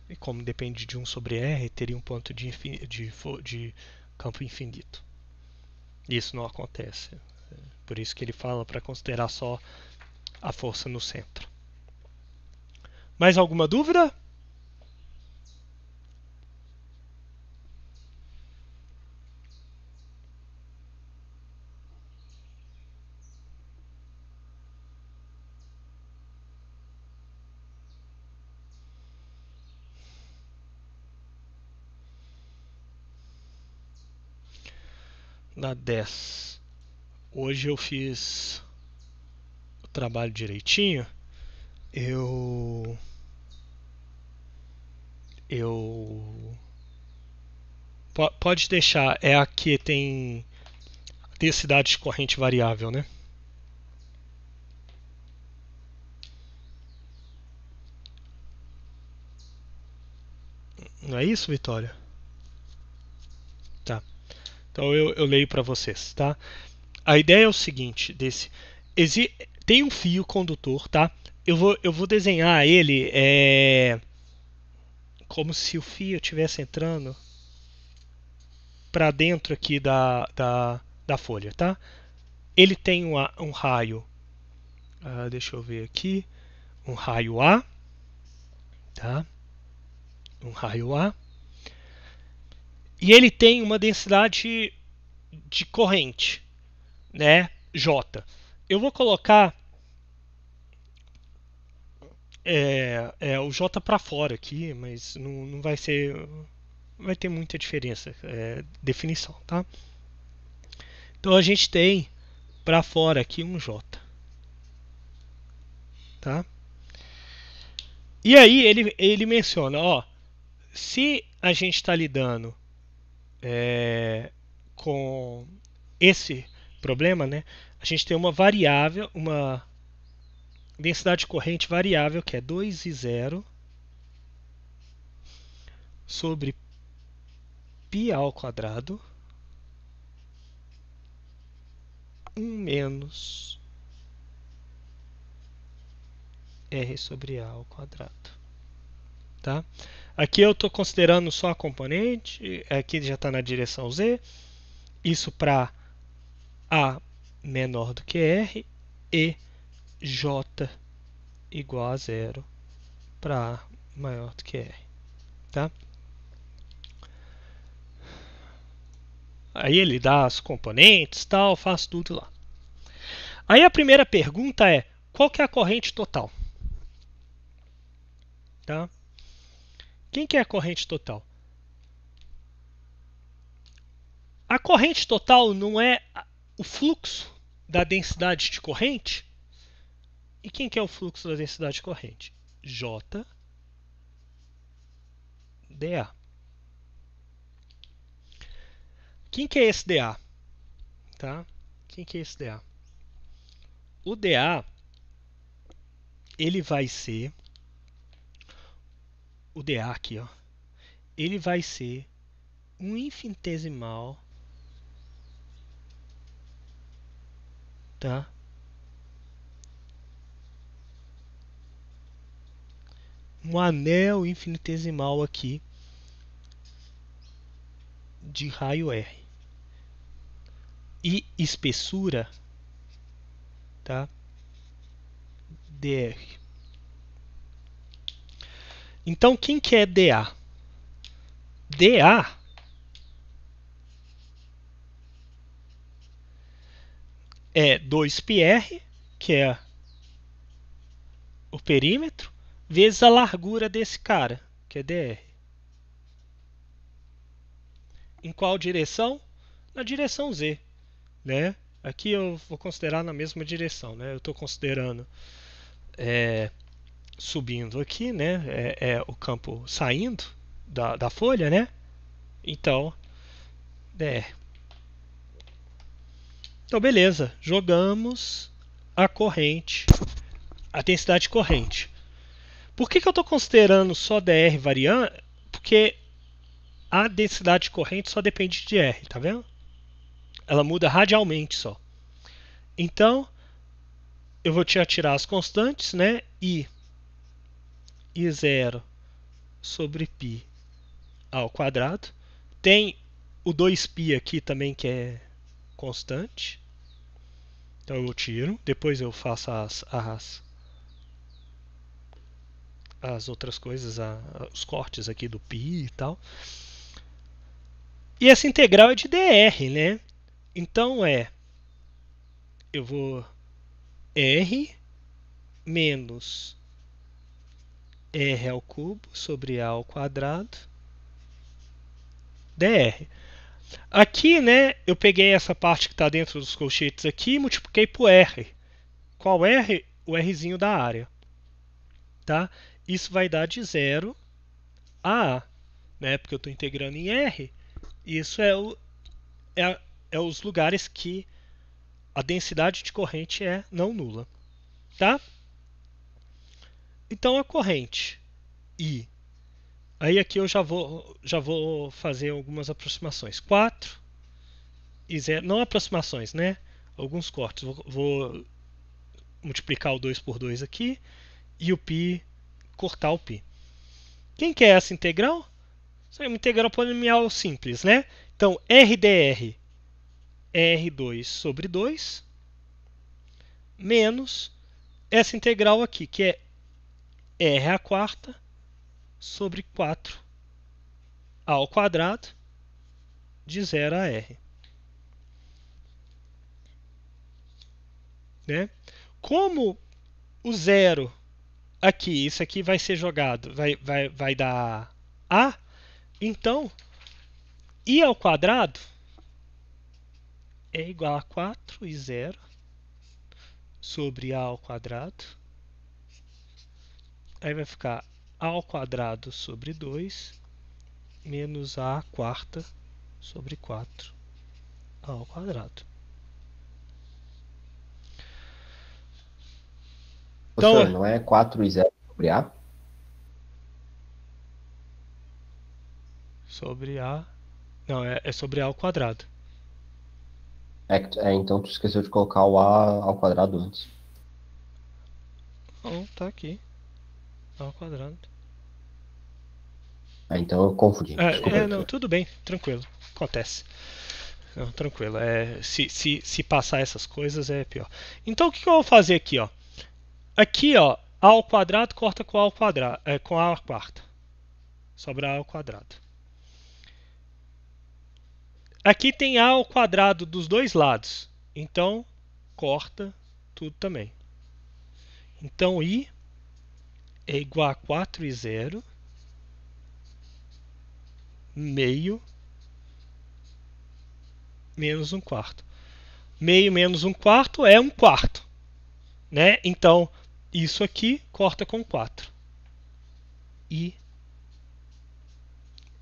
e como depende de 1 sobre R, teria um ponto de, de, de campo infinito. Isso não acontece. Por isso que ele fala para considerar só a força no centro. Mais alguma dúvida? da 10. Hoje eu fiz o trabalho direitinho. Eu. Eu. P pode deixar, é a que tem densidade de corrente variável, né? Não é isso, Vitória? Então eu, eu leio para vocês, tá? A ideia é o seguinte, desse exi, tem um fio condutor, tá? Eu vou, eu vou desenhar ele é, como se o fio estivesse entrando para dentro aqui da, da, da folha, tá? Ele tem um, um raio, uh, deixa eu ver aqui, um raio A, tá? Um raio A e ele tem uma densidade de corrente, né? J. Eu vou colocar é, é, o J para fora aqui, mas não, não vai ser. vai ter muita diferença, é, definição, tá? Então a gente tem para fora aqui um J. Tá? E aí ele, ele menciona, ó, se a gente está lidando é, com esse problema, né, a gente tem uma variável, uma densidade de corrente variável que é 2 e 0 sobre π ao quadrado 1 menos r sobre a ao quadrado, tá? Aqui eu estou considerando só a componente, aqui já está na direção Z, isso para A menor do que R e J igual a zero para A maior do que R. Tá? Aí ele dá as componentes, tal, faz tudo lá. Aí a primeira pergunta é, qual que é a corrente total? Tá? Quem que é a corrente total? A corrente total não é o fluxo da densidade de corrente? E quem que é o fluxo da densidade de corrente? J dA. Quem que é esse dA? Tá? Quem que é esse dA? O dA ele vai ser o DA aqui, ó, ele vai ser um infinitesimal tá? Um anel infinitesimal aqui de raio R. E espessura, tá? DR. Então, quem que é DA? DA é 2πr, que é o perímetro, vezes a largura desse cara, que é dr. Em qual direção? Na direção z. Né? Aqui eu vou considerar na mesma direção. Né? Eu estou considerando é, subindo aqui, né? É, é o campo saindo da, da folha, né? Então, é. Então, beleza. Jogamos a corrente, a densidade de corrente. Por que, que eu estou considerando só dr variando? Porque a densidade de corrente só depende de r, tá vendo? Ela muda radialmente só. Então, eu vou tirar as constantes, né? e zero sobre π ao quadrado. Tem o 2π aqui também que é constante. Então eu tiro, depois eu faço as, as, as outras coisas, a, os cortes aqui do π e tal. E essa integral é de dr, né? Então é, eu vou r menos r ao cubo sobre a ao quadrado dr. Aqui, né, eu peguei essa parte que está dentro dos colchetes aqui e multipliquei por r. Qual r? O rzinho da área. Tá? Isso vai dar de zero a a, né, porque eu estou integrando em r. Isso é, o, é, é os lugares que a densidade de corrente é não nula. Tá? Então a é corrente I. Aí aqui eu já vou, já vou fazer algumas aproximações. 4 e 0. Não aproximações, né? Alguns cortes. Vou, vou multiplicar o 2 por 2 aqui e o π cortar o π. Quem que é essa integral? Isso é uma integral polinomial simples, né? Então, RDR é R2 sobre 2 menos essa integral aqui, que é r a quarta sobre 4 ao quadrado de 0 a r. Né? Como o zero aqui, isso aqui vai ser jogado, vai, vai, vai dar a, então i ao quadrado é igual a 4 e 0 sobre a ao quadrado Aí vai ficar a ao quadrado sobre 2 menos a quarta sobre 4 ao quadrado. Então, Poxa, não é 4 e 0 sobre A? Sobre A. Não, é, é sobre A ao quadrado. É, é, então tu esqueceu de colocar o A ao quadrado antes. Bom, tá aqui ao quadrado. Ah, então eu confundi. Ah, é, não, tudo bem, tranquilo. Acontece. Não, tranquilo. É, se, se, se passar essas coisas é pior. Então o que eu vou fazer aqui, ó? Aqui, ó, a ao quadrado corta com a ao quadrado, é, com a quarta. Sobra a ao quadrado. Aqui tem a ao quadrado dos dois lados. Então corta tudo também. Então i é igual a 4 e 0, meio, menos 1 quarto. Meio menos 1 quarto é 1 quarto. Né? Então, isso aqui corta com 4. e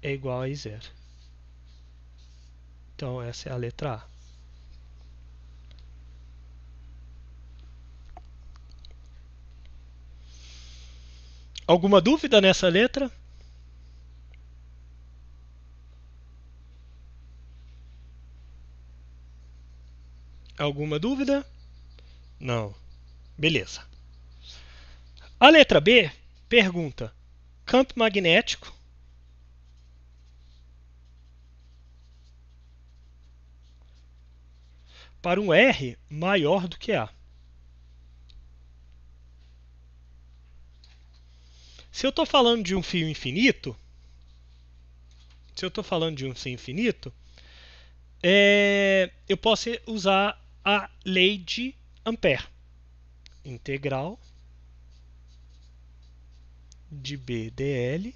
é igual a I zero. Então, essa é a letra A. Alguma dúvida nessa letra? Alguma dúvida? Não. Beleza. A letra B pergunta: campo magnético para um R maior do que A. Se eu estou falando de um fio infinito, se eu estou falando de um fio infinito, é, eu posso usar a lei de Ampère. Integral de B dl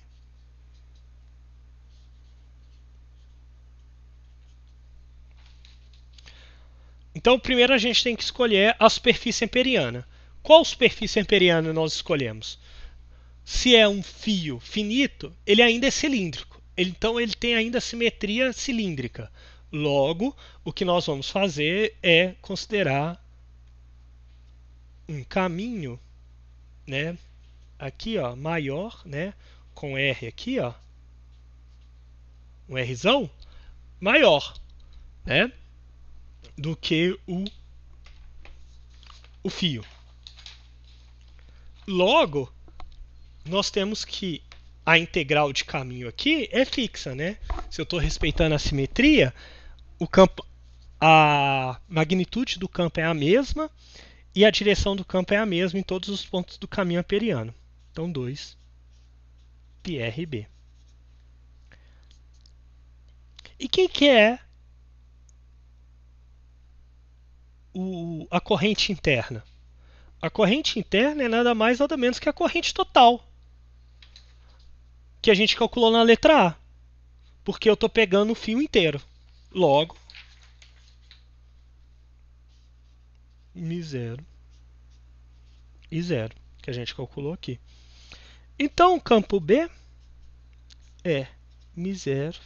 Então, primeiro a gente tem que escolher a superfície emperiana. Qual superfície emperiana nós escolhemos? se é um fio finito, ele ainda é cilíndrico. Então ele tem ainda simetria cilíndrica. Logo, o que nós vamos fazer é considerar um caminho, né? Aqui, ó, maior, né? Com R aqui, ó. Um Rzão maior, né? Do que o, o fio. Logo, nós temos que a integral de caminho aqui é fixa, né? Se eu estou respeitando a simetria, o campo, a magnitude do campo é a mesma e a direção do campo é a mesma em todos os pontos do caminho aperiano. Então, 2 πRB. E quem que é o, a corrente interna? A corrente interna é nada mais nada menos que a corrente total que a gente calculou na letra A, porque eu estou pegando o fio inteiro. Logo, mi zero e zero, que a gente calculou aqui. Então, o campo B é mi zero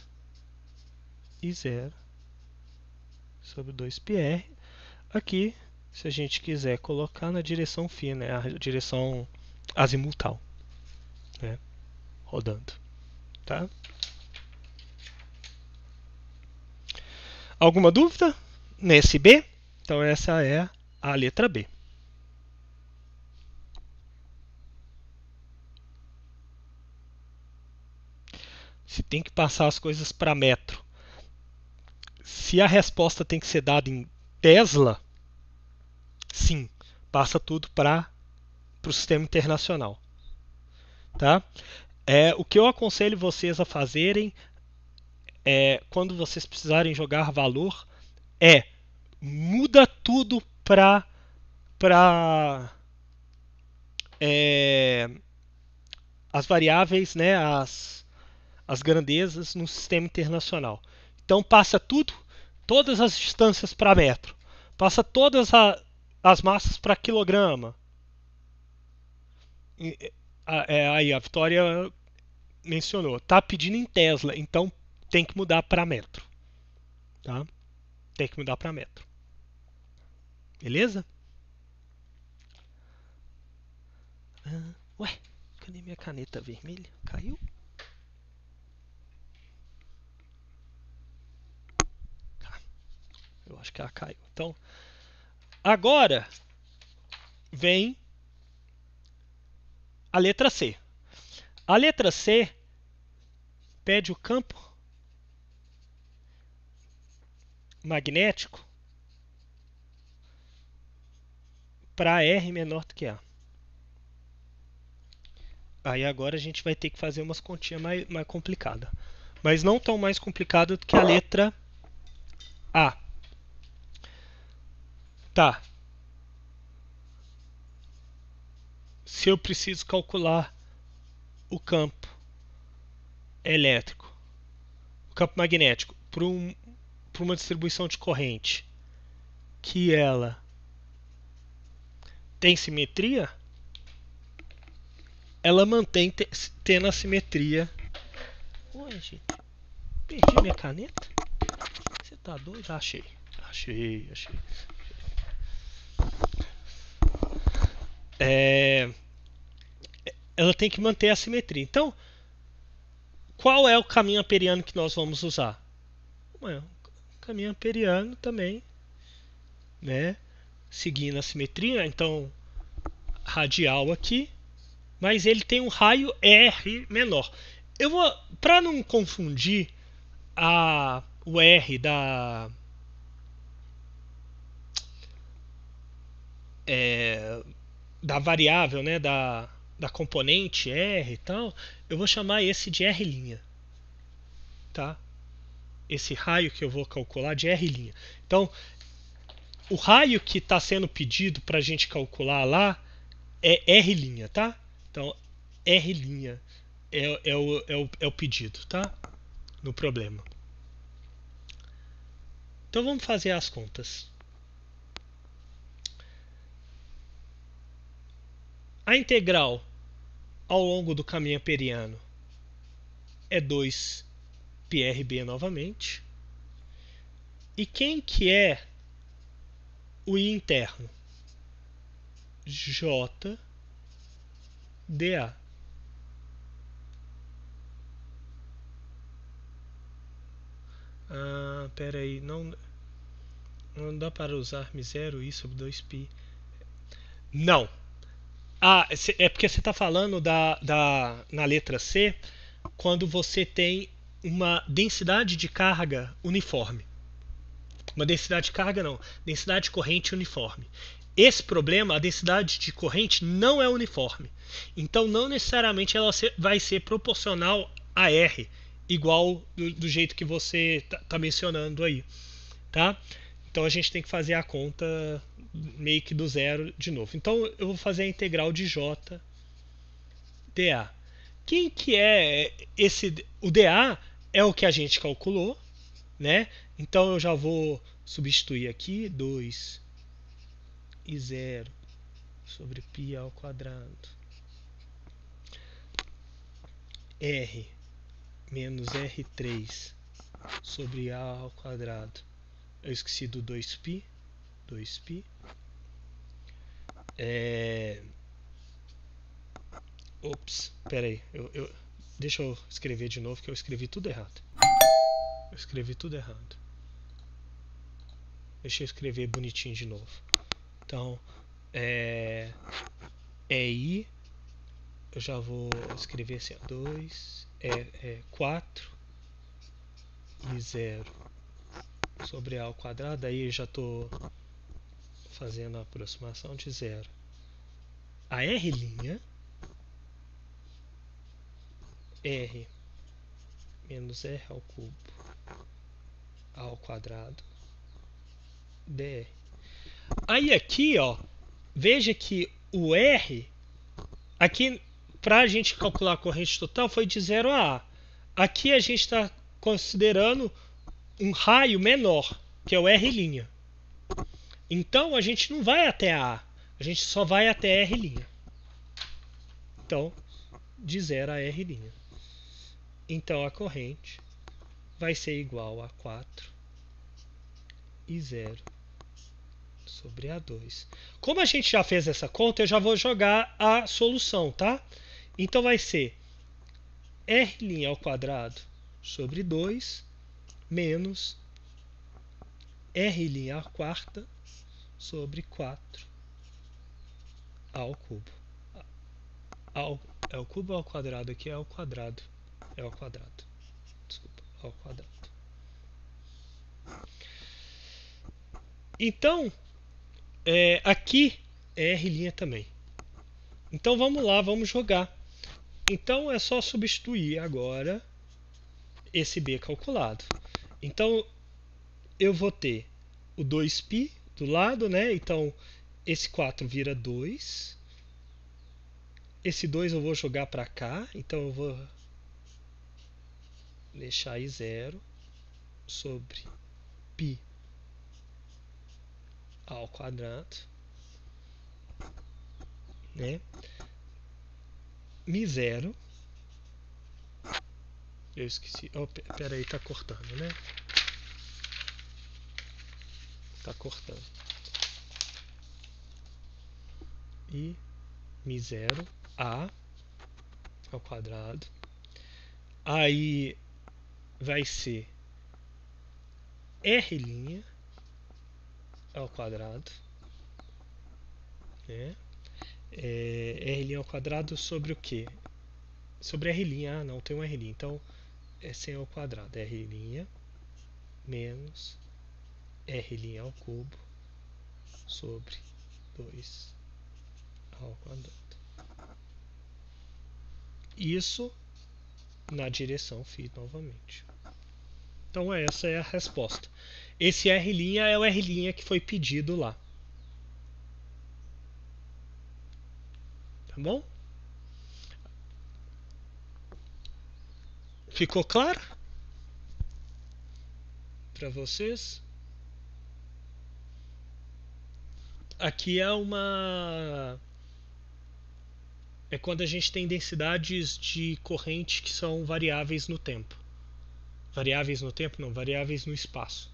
e zero sobre 2πr. Aqui, se a gente quiser colocar na direção φ, né, a direção azimutal. Né? rodando. Tá? Alguma dúvida nesse B? Então essa é a letra B. Se tem que passar as coisas para metro. Se a resposta tem que ser dada em Tesla, sim, passa tudo para o sistema internacional. Tá? É, o que eu aconselho vocês a fazerem é, quando vocês precisarem jogar valor é muda tudo para para é, as variáveis, né, as, as grandezas no sistema internacional. Então passa tudo, todas as distâncias para metro, passa todas a, as massas para quilograma. E, ah, é, aí a Vitória mencionou, tá pedindo em Tesla, então tem que mudar para metro, tá? Tem que mudar para metro. Beleza? Ah, ué, cadê minha caneta vermelha? Caiu? Tá. Eu acho que ela caiu. Então, agora vem a letra C. A letra C pede o campo magnético para R menor do que A. Aí agora a gente vai ter que fazer umas continhas mais, mais complicadas. Mas não tão mais complicada do que a letra A. Tá, se eu preciso calcular o campo elétrico, o campo magnético, para um, uma distribuição de corrente que ela tem simetria, ela mantém tendo a simetria. Oi, gente. Perdi minha caneta? Você tá doido? Achei. Achei, achei. é, ela tem que manter a simetria. Então, qual é o caminho aperiano que nós vamos usar? Bom, é, caminho aperiano também, né? Seguindo a simetria, então radial aqui, mas ele tem um raio r menor. Eu vou, para não confundir a o r da é, da variável, né, da, da componente R e tal, eu vou chamar esse de R'. Tá? Esse raio que eu vou calcular de R'. Então, o raio que está sendo pedido para a gente calcular lá é R', tá? Então, R' é, é, o, é, o, é o pedido, tá? No problema. Então, vamos fazer as contas. A integral ao longo do caminho amperiano é 2 πRb novamente. E quem que é o I interno? J DA. Ah, peraí, não, não dá para usar mi zero i sobre 2π. Não, ah, é porque você está falando da, da, na letra C, quando você tem uma densidade de carga uniforme. Uma densidade de carga não, densidade de corrente uniforme. Esse problema, a densidade de corrente não é uniforme. Então não necessariamente ela vai ser proporcional a R, igual do, do jeito que você está tá mencionando aí, tá? Então a gente tem que fazer a conta meio que do zero de novo. Então eu vou fazer a integral de J dA. Quem que é esse o dA é o que a gente calculou, né? Então eu já vou substituir aqui 2 e 0 sobre π ao quadrado. R menos R3 sobre A ao quadrado. Eu esqueci do 2π. 2π. É... Ops, peraí. Eu, eu... Deixa eu escrever de novo que eu escrevi tudo errado. Eu escrevi tudo errado. Deixa eu escrever bonitinho de novo. Então, é... É I... Eu já vou escrever assim, 2... É, é 4 e 0 sobre a ao quadrado, aí já estou fazendo a aproximação de zero, a R' R menos R ao cubo ao quadrado dr. Aí aqui, ó, veja que o R, aqui para a gente calcular a corrente total foi de 0 a A. Aqui a gente está considerando um raio menor, que é o R'. Então a gente não vai até A, a gente só vai até R'. Então, de 0 a R'. Então a corrente vai ser igual a 4 e 0 sobre A2. Como a gente já fez essa conta, eu já vou jogar a solução, tá? Então vai ser R' ao quadrado sobre 2 menos R' à quarta sobre 4 ao cubo. Ao, é o cubo ao quadrado aqui, é ao quadrado. É ao quadrado. Desculpa, ao quadrado. Então, é, aqui é R' também. Então vamos lá, vamos jogar. Então é só substituir agora esse B calculado. Então eu vou ter o 2π do lado, né? Então, esse 4 vira 2. Esse 2 eu vou jogar para cá, então eu vou deixar aí 0 sobre π ao quadrado, né? Mi zero. Eu esqueci. Oh, peraí, tá cortando, né? está cortando. E mi zero a ao quadrado. Aí vai ser r' linha ao quadrado. Né? É, r' ao quadrado sobre o que? Sobre r', ah, não, tem um r', então é 100 ao quadrado, r' menos R' ao cubo sobre 2 ao quadrado. Isso na direção φ novamente. Então essa é a resposta. Esse R' é o R' que foi pedido lá. Tá bom? Ficou claro? Para vocês? aqui é uma. É quando a gente tem densidades de corrente que são variáveis no tempo. Variáveis no tempo? Não, variáveis no espaço.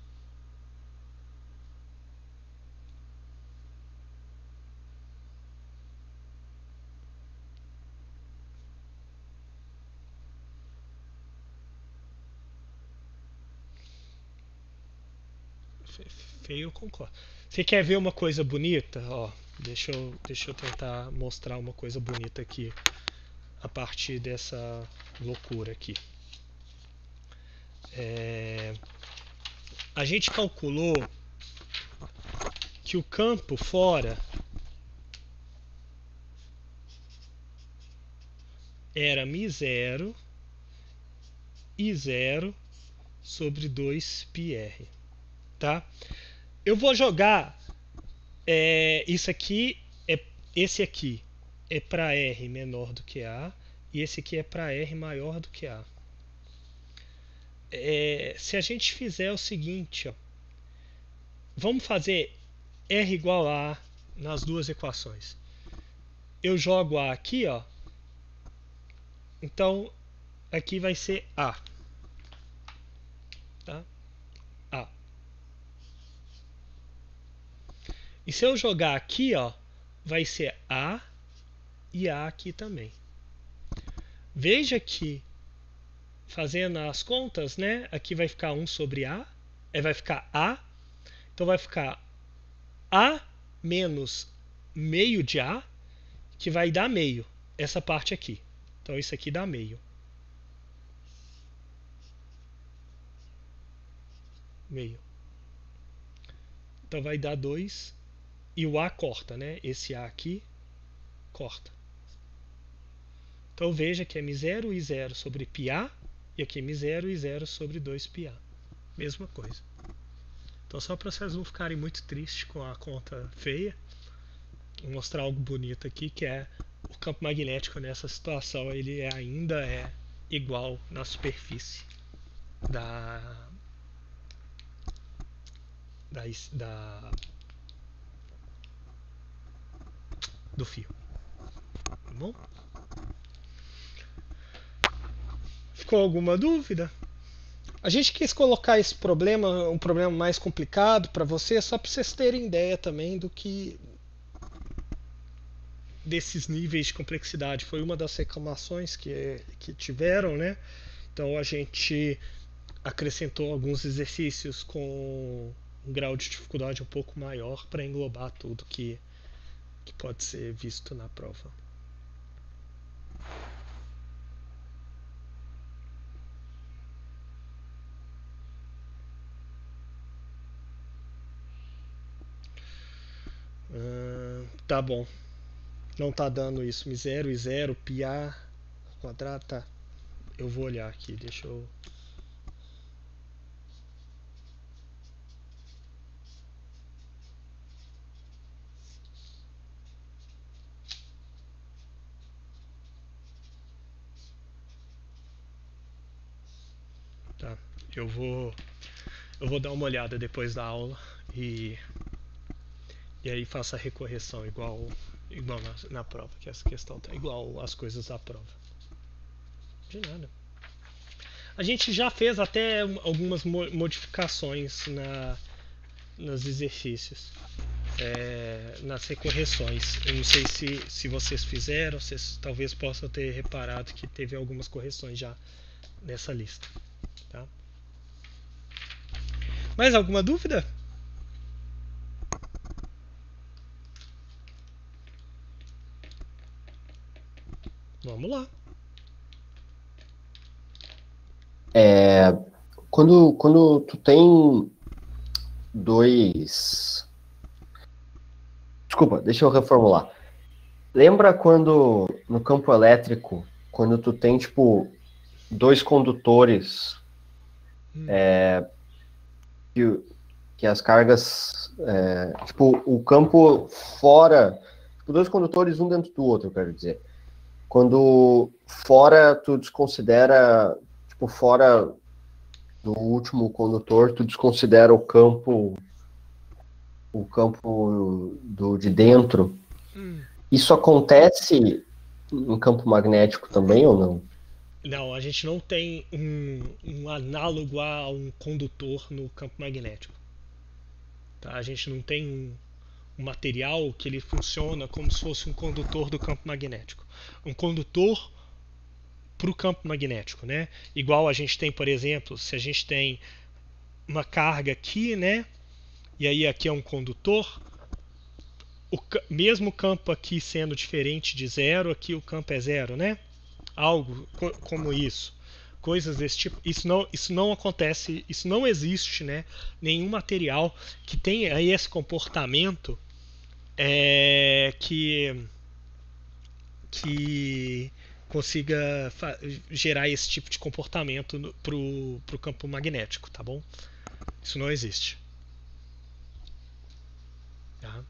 Feio, concordo. Você quer ver uma coisa bonita? Ó, deixa eu, deixa eu tentar mostrar uma coisa bonita aqui a partir dessa loucura aqui. É, a gente calculou que o campo fora era mi zero e zero sobre 2πr, tá? eu vou jogar é, isso aqui, é, esse aqui é para R menor do que A e esse aqui é para R maior do que A. É, se a gente fizer o seguinte, ó, vamos fazer R igual a A nas duas equações. Eu jogo A aqui, ó, então aqui vai ser A. E se eu jogar aqui, ó, vai ser A e A aqui também. Veja que, fazendo as contas, né, aqui vai ficar 1 sobre A, é, vai ficar A, então vai ficar A menos meio de A, que vai dar meio, essa parte aqui. Então isso aqui dá meio. Meio. Então vai dar 2 e o A corta, né? Esse A aqui corta. Então veja que é M0 e 0 sobre πA e aqui é M0 e 0 sobre 2πA. Mesma coisa. Então só para vocês não ficarem muito tristes com a conta feia, vou mostrar algo bonito aqui que é o campo magnético nessa situação ele ainda é igual na superfície da da, da do fio. Tá bom? Ficou alguma dúvida? A gente quis colocar esse problema, um problema mais complicado para você, só para vocês terem ideia também do que desses níveis de complexidade. Foi uma das reclamações que, que tiveram, né? Então a gente acrescentou alguns exercícios com um grau de dificuldade um pouco maior para englobar tudo que que pode ser visto na prova. Hum, tá bom. Não tá dando isso. Misério e zero, piar, quadrata. Eu vou olhar aqui, deixa eu. Eu vou eu vou dar uma olhada depois da aula e e aí faça a recorreção igual igual na, na prova, que essa questão tá igual as coisas da prova. De nada. A gente já fez até algumas modificações na nos exercícios, é, nas recorreções. Eu não sei se, se vocês fizeram, vocês talvez possam ter reparado que teve algumas correções já nessa lista. Tá? Mais alguma dúvida? Vamos lá. É, quando, quando tu tem dois. Desculpa, deixa eu reformular. Lembra quando no campo elétrico, quando tu tem tipo dois condutores hum. é, que, que as cargas, é, tipo, o campo fora, tipo, dois condutores, um dentro do outro, quero dizer. Quando fora, tu desconsidera, tipo, fora do último condutor, tu desconsidera o campo o campo do de dentro. Hum. Isso acontece em campo magnético também ou não? Não, a gente não tem um, um análogo a um condutor no campo magnético. Tá? A gente não tem um, um material que ele funciona como se fosse um condutor do campo magnético. Um condutor para o campo magnético, né? Igual a gente tem, por exemplo, se a gente tem uma carga aqui, né? E aí aqui é um condutor. O mesmo campo aqui sendo diferente de zero, aqui o campo é zero, né? algo co como isso coisas desse tipo. Isso não, isso não acontece, isso não existe, né? Nenhum material que tenha aí esse comportamento é, que que consiga gerar esse tipo de comportamento para o campo magnético, tá bom? Isso não existe. Tá?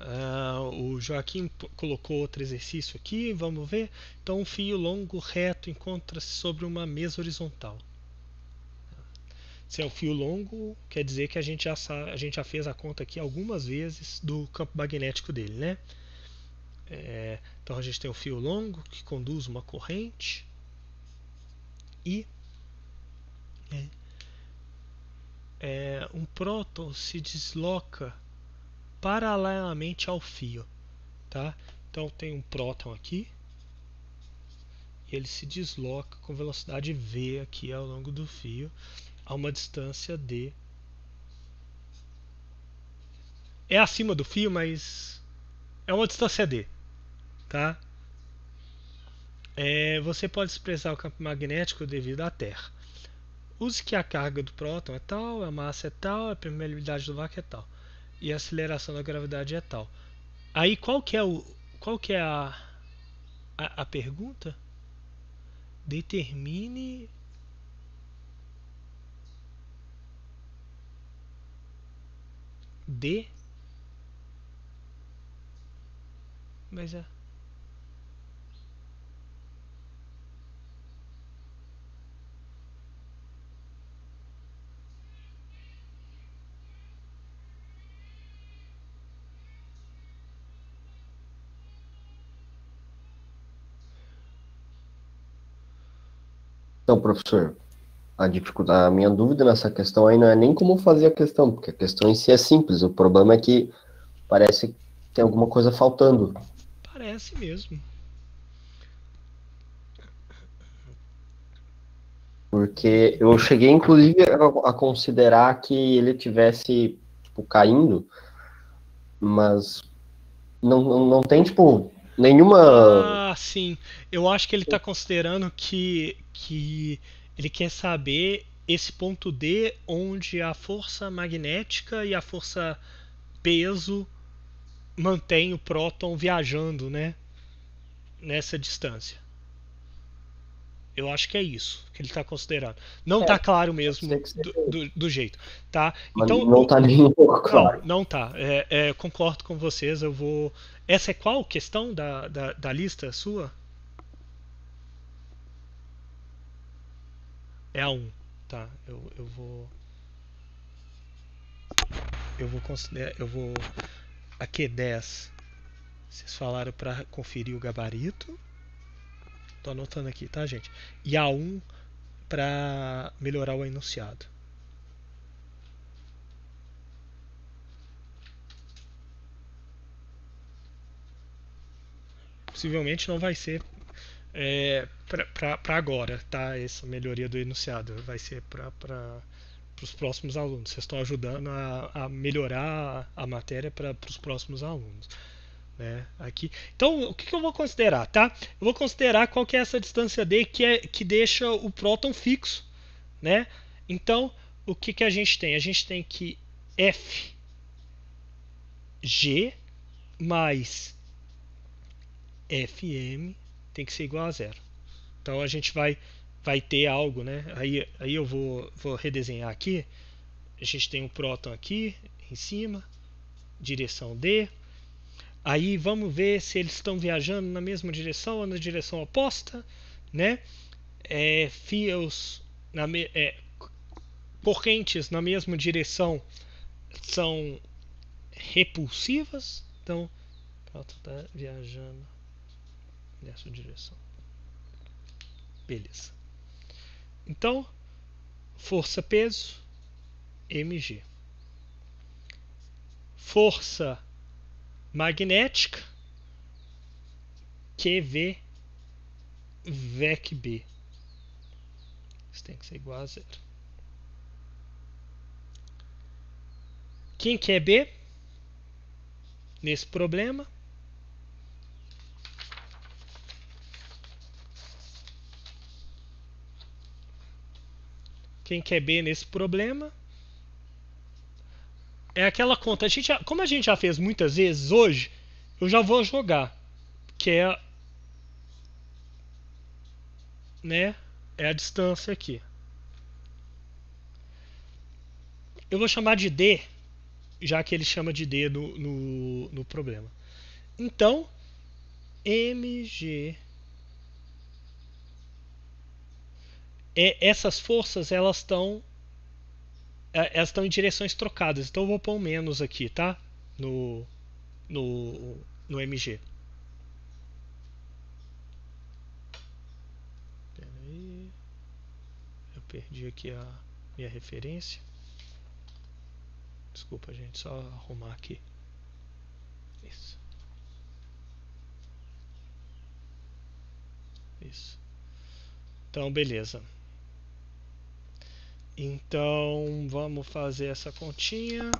Uh, o Joaquim colocou outro exercício aqui, vamos ver. Então, um fio longo reto encontra-se sobre uma mesa horizontal. Se é o fio longo, quer dizer que a gente já, a gente já fez a conta aqui algumas vezes do campo magnético dele, né? É, então a gente tem o fio longo que conduz uma corrente e né, é, um próton se desloca paralelamente ao fio, tá? Então tem um próton aqui e ele se desloca com velocidade v aqui ao longo do fio a uma distância d. É acima do fio, mas é uma distância d, tá? É, você pode expressar o campo magnético devido à Terra. Use que a carga do próton é tal, a massa é tal, a permeabilidade do vácuo é tal e a aceleração da gravidade é tal. Aí qual que é o qual que é a, a, a pergunta? Determine D. Mas é Então, professor, a dificuldade, a minha dúvida nessa questão aí não é nem como fazer a questão, porque a questão em si é simples. O problema é que parece que tem alguma coisa faltando. Parece mesmo. Porque eu cheguei, inclusive, a, considerar que ele tivesse tipo, caindo, mas não, não, não tem, tipo, Nenhuma. Ah, sim. Eu acho que ele está considerando que, que ele quer saber esse ponto D onde a força magnética e a força peso mantém o próton viajando, né? Nessa distância. Eu acho que é isso que ele está considerando. Não está é, claro mesmo do, do, do, jeito, tá? Então não está nem um pouco claro. Não, não tá. É, é, concordo com vocês. Eu vou essa é qual questão da, da, da lista sua? É a 1. Tá, eu, eu vou. Eu vou considerar. É, eu vou. Aqui 10. É Vocês falaram para conferir o gabarito. Tô anotando aqui, tá, gente? E a 1 para melhorar o enunciado. possivelmente não vai ser é, para agora, tá? Essa melhoria do enunciado vai ser para os próximos alunos. Vocês estão ajudando a, a melhorar a, a matéria para os próximos alunos. Né? Aqui. Então, o que, que, eu vou considerar, tá? Eu vou considerar qual que é essa distância D que, é, que deixa o próton fixo, né? Então, o que, que a gente tem? A gente tem que F G mais FM tem que ser igual a zero. Então a gente vai, vai ter algo, né? Aí, aí eu vou, vou redesenhar aqui. A gente tem um próton aqui em cima, direção D. Aí vamos ver se eles estão viajando na mesma direção ou na direção oposta, né? É, fios na me, é, correntes na mesma direção são repulsivas. Então, próton está viajando nessa direção. Beleza. Então, força peso mg. Força magnética QV VECB. Isso tem que ser igual a zero. Quem quer B nesse problema? quem quer bem nesse problema. É aquela conta. A gente já, como a gente já fez muitas vezes hoje, eu já vou jogar. Que é. Né? É a distância aqui. Eu vou chamar de D, já que ele chama de D no, no, no problema. Então, MG é, essas forças elas estão é, elas estão em direções trocadas. Então eu vou pôr um menos aqui, tá? No, no, no MG. Eu perdi aqui a minha referência. Desculpa, gente, só arrumar aqui. Isso. Isso. Então, beleza. Então vamos fazer essa continha.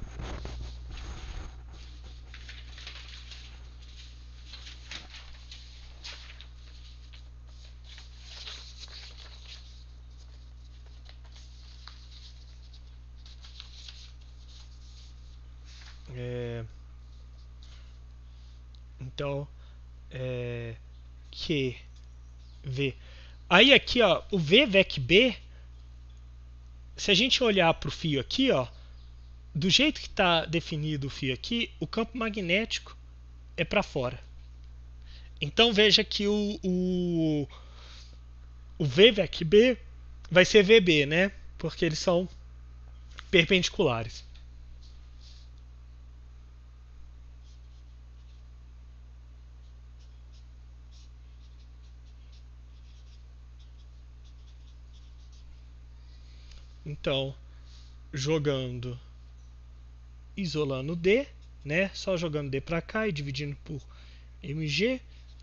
É, então, é, que V. Aí aqui, ó, o V vec B se a gente olhar para o fio aqui, ó, do jeito que está definido o fio aqui, o campo magnético é para fora. Então veja que o, o, o VVEC B vai ser VB, né? Porque eles são perpendiculares. Então, jogando, isolando D, né? Só jogando D para cá e dividindo por MG.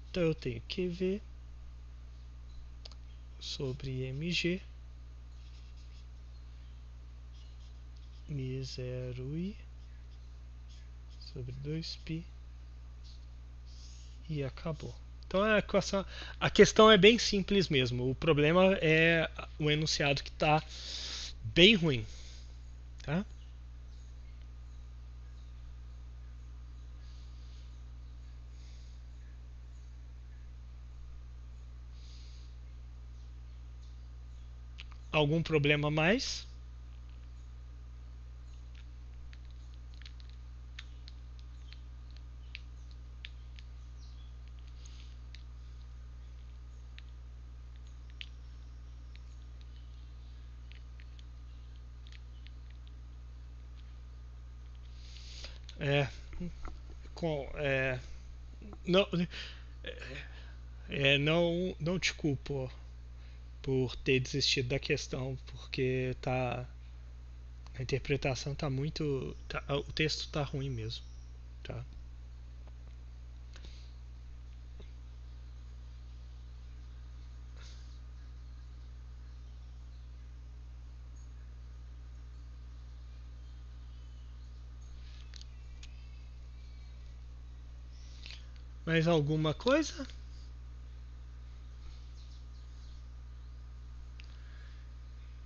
Então eu tenho QV sobre MG Mi zero i sobre 2π e acabou. Então a, equação, a questão é bem simples mesmo. O problema é o enunciado que está bem ruim. Tá? Algum problema mais? é, com, é, não, é, é, é, não, não te culpo por ter desistido da questão, porque tá a interpretação tá muito, tá, o texto tá ruim mesmo, tá? Mais alguma coisa?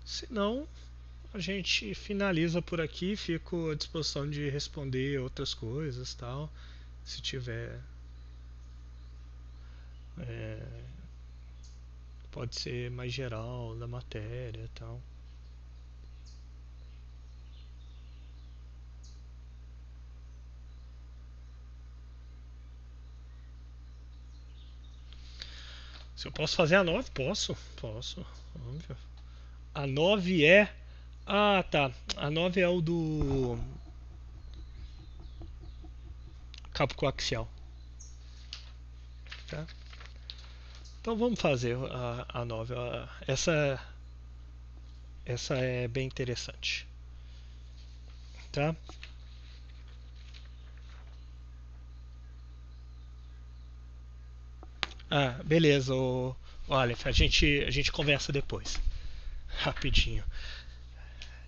Se não, a gente finaliza por aqui. Fico à disposição de responder outras coisas, tal, se tiver. É, pode ser mais geral da matéria, tal. Se eu posso fazer a 9? Posso, posso. Óbvio. A 9 é. Ah, tá. A 9 é o do. Cabo coaxial. Tá? Então vamos fazer a, a 9. Essa, essa é bem interessante. Tá? Ah, beleza, o, Aleph, a gente, a gente conversa depois. Rapidinho.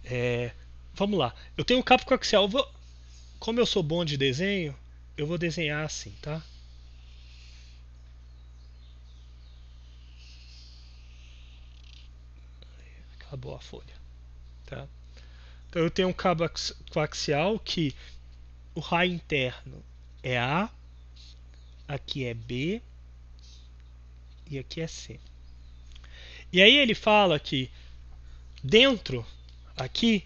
É, vamos lá. Eu tenho um cabo coaxial. Eu vou, como eu sou bom de desenho, eu vou desenhar assim, tá? Acabou a folha, tá? Então eu tenho um cabo coaxial que o raio interno é A, aqui é B, e aqui é C. E aí ele fala que dentro, aqui,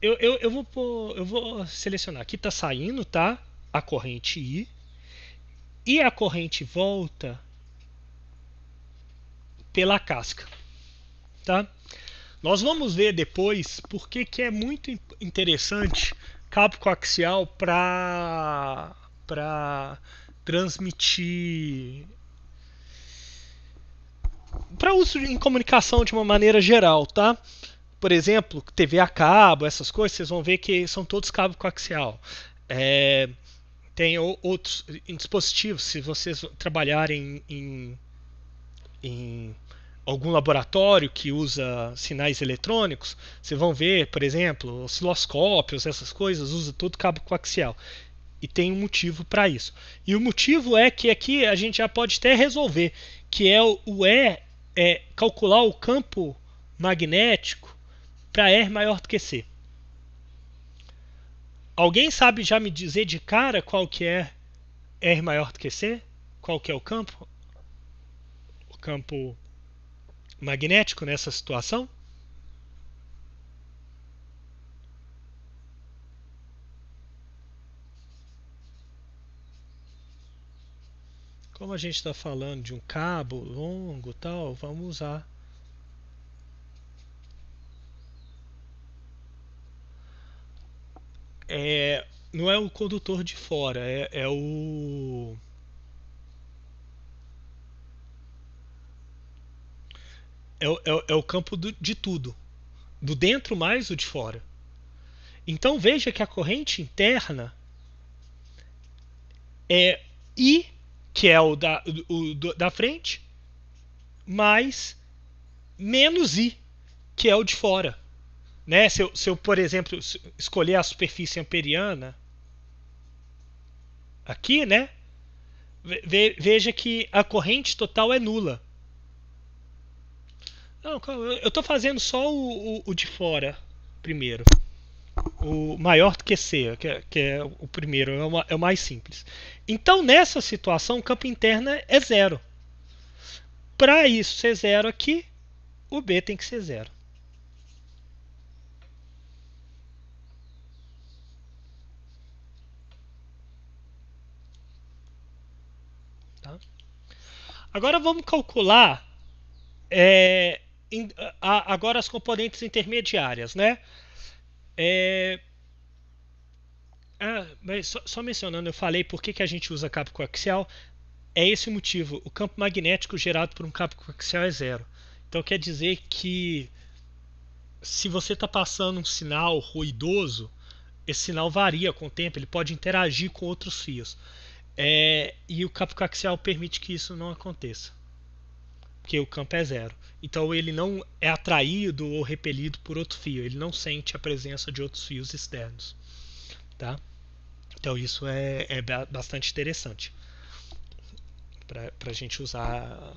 eu, eu, eu, vou, pôr, eu vou selecionar. Aqui está saindo tá? a corrente I. E a corrente volta pela casca. Tá? Nós vamos ver depois porque que é muito interessante cabo coaxial para transmitir para uso em comunicação de uma maneira geral, tá? Por exemplo, TV a cabo, essas coisas, vocês vão ver que são todos cabo coaxial. É, tem outros dispositivos, se vocês trabalharem em, em algum laboratório que usa sinais eletrônicos, vocês vão ver, por exemplo, osciloscópios, essas coisas, usa todo cabo coaxial. E tem um motivo para isso. E o motivo é que aqui a gente já pode até resolver que é o E, é calcular o campo magnético para R maior do que C. Alguém sabe já me dizer de cara qual que é R maior do que C? Qual que é o campo? O campo magnético nessa situação? Como a gente está falando de um cabo longo tal, vamos usar é, não é o condutor de fora, é, é o É, é, é, o campo do, de tudo. Do dentro mais o de fora. Então veja que a corrente interna é I que é o da, o, do, da frente, mais menos i, que é o de fora. Né? Se, eu, se eu, por exemplo, escolher a superfície amperiana aqui, né? Ve, veja que a corrente total é nula. Não, eu estou fazendo só o, o, o de fora primeiro o maior do que C, que é, que é o primeiro, é, uma, é o mais simples. Então, nessa situação, o campo interno é zero. Para isso ser zero aqui, o B tem que ser zero. Tá? Agora vamos calcular é, agora as componentes intermediárias, né? É... Ah, mas só, só, mencionando, eu falei por que, que a gente usa cabo coaxial. É esse o motivo. O campo magnético gerado por um cabo coaxial é zero. Então quer dizer que se você está passando um sinal ruidoso, esse sinal varia com o tempo, ele pode interagir com outros fios. É, e o cabo coaxial permite que isso não aconteça porque o campo é zero. Então ele não é atraído ou repelido por outro fio, ele não sente a presença de outros fios externos. Tá? Então isso é, é bastante interessante para a gente usar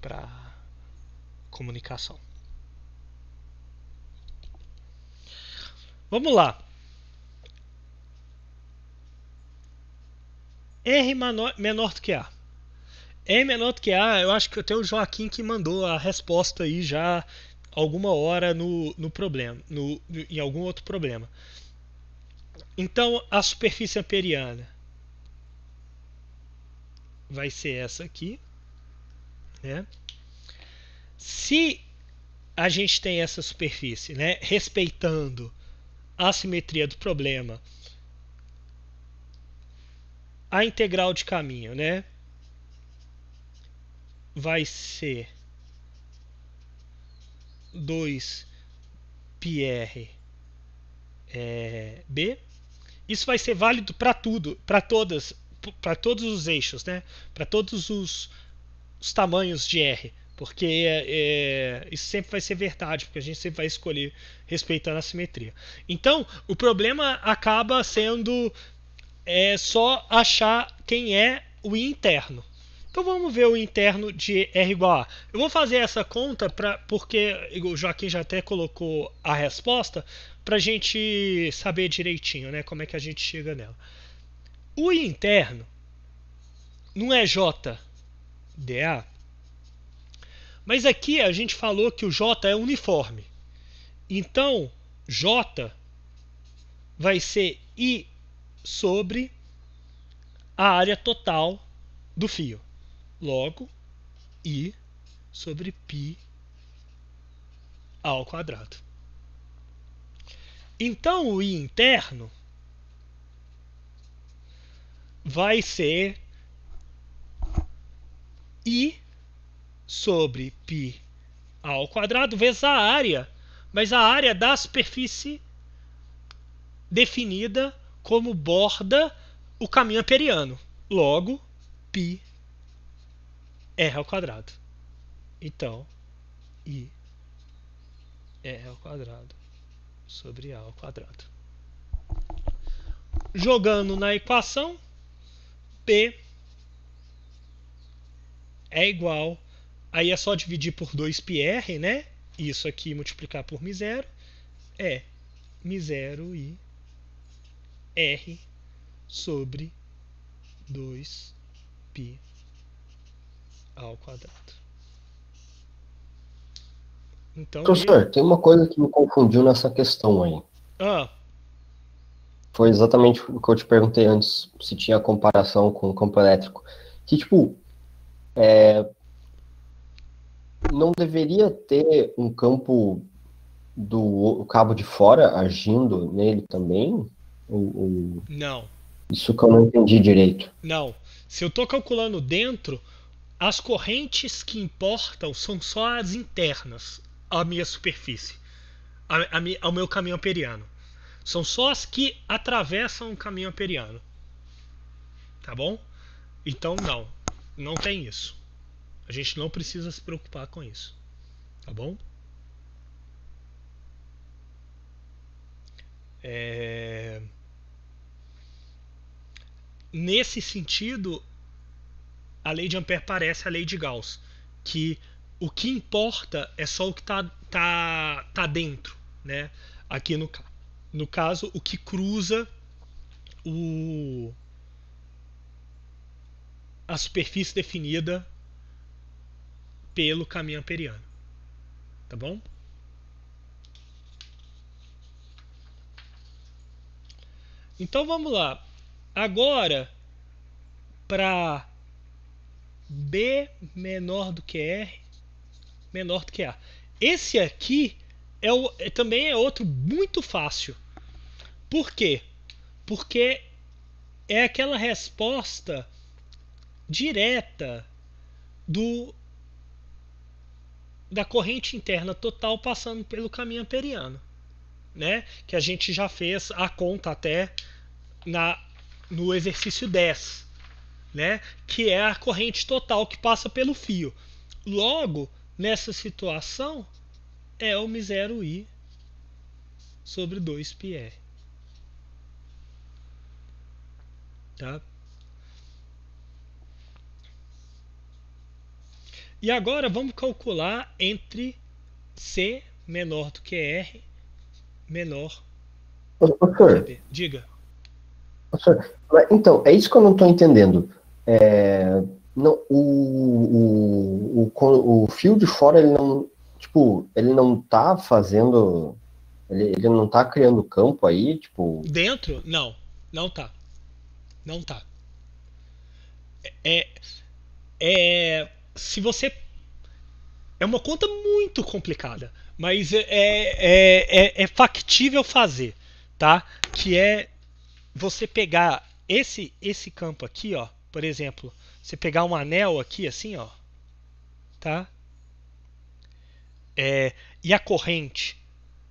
para comunicação. Vamos lá. R menor, menor do que A. É menor do que é, A, ah, eu acho que eu tenho o Joaquim que mandou a resposta aí já alguma hora no, no problema, no, em algum outro problema. Então, a superfície amperiana vai ser essa aqui. Né? Se a gente tem essa superfície, né, respeitando a simetria do problema, a integral de caminho, né, vai ser 2 PR é, B. Isso vai ser válido para tudo, para todas, para todos os eixos, né? Para todos os, os, tamanhos de R, porque é, é, isso sempre vai ser verdade, porque a gente sempre vai escolher respeitando a simetria. Então, o problema acaba sendo é só achar quem é o interno. Então vamos ver o interno de R igual a. Eu vou fazer essa conta pra, porque o Joaquim já até colocou a resposta para a gente saber direitinho né, como é que a gente chega nela. O interno não é J DA, mas aqui a gente falou que o J é uniforme. Então J vai ser I sobre a área total do fio. Logo, i sobre π ao quadrado. Então, o i interno vai ser i sobre π ao quadrado vezes a área, mas a área da superfície definida como borda o caminho aperiano. Logo, π r ao quadrado. Então, i r ao quadrado sobre a ao quadrado. Jogando na equação, p é igual, aí é só dividir por 2πr, né? Isso aqui multiplicar por μ0 é μ0 i r sobre 2π ao quadrado. Então, Professor, então, e... tem uma coisa que me confundiu nessa questão aí. Ah. Foi exatamente o que eu te perguntei antes, se tinha comparação com o campo elétrico. Que, tipo, é... não deveria ter um campo do cabo de fora agindo nele também? Ou, ou... Não. Isso que eu não entendi direito. Não. Se eu estou calculando dentro, as correntes que importam são só as internas à minha superfície, ao meu caminho amperiano. São só as que atravessam o caminho amperiano. Tá bom? Então, não. Não tem isso. A gente não precisa se preocupar com isso. Tá bom? É... Nesse sentido, a lei de Ampère parece a lei de Gauss, que o que importa é só o que está tá, tá dentro, né? Aqui no, no caso, o que cruza o, a superfície definida pelo caminho amperiano. Tá bom? Então vamos lá. Agora, para B menor do que R menor do que A. Esse aqui é o, é, também é outro muito fácil. Por quê? Porque é aquela resposta direta do da corrente interna total passando pelo caminho amperiano, né? Que a gente já fez a conta até na no exercício 10 né? Que é a corrente total que passa pelo fio. Logo, nessa situação, é o zero i sobre 2πr. Tá? E agora vamos calcular entre C menor do que R menor. Ô, ô, Diga. Ô, então, é isso que eu não estou entendendo. É, não, o, o, o, o fio de fora, ele não, tipo, ele não tá fazendo. Ele, ele não tá criando campo aí, tipo. Dentro? Não, não tá. Não tá. É. É. é se você. É uma conta muito complicada, mas é, é, é, é, é factível fazer, tá? Que é você pegar esse, esse campo aqui, ó. Por exemplo, você pegar um anel aqui assim, ó, tá? É, e a corrente,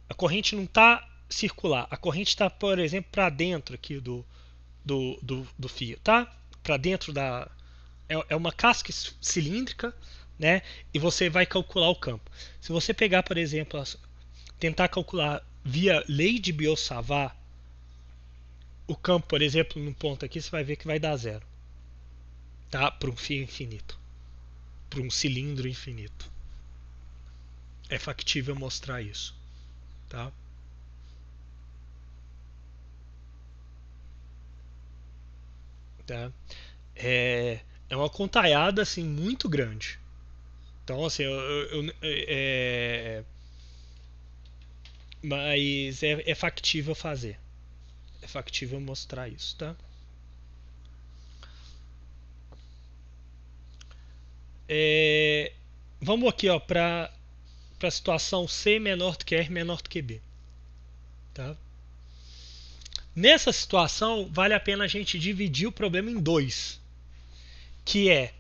a corrente não está circular, a corrente está, por exemplo, para dentro aqui do do, do, do fio, tá? Para dentro da é, é uma casca cilíndrica, né? E você vai calcular o campo. Se você pegar, por exemplo, tentar calcular via lei de Biot-Savart o campo, por exemplo, no ponto aqui, você vai ver que vai dar zero tá? Para um fio infinito, para um cilindro infinito. É factível mostrar isso, tá? Tá? É, é uma contaiada assim muito grande. Então assim, eu, eu, eu é, é mas é, é factível fazer, é factível mostrar isso, tá? É, vamos aqui ó para para a situação C menor do que R menor do que B. Tá? Nessa situação, vale a pena a gente dividir o problema em dois, que é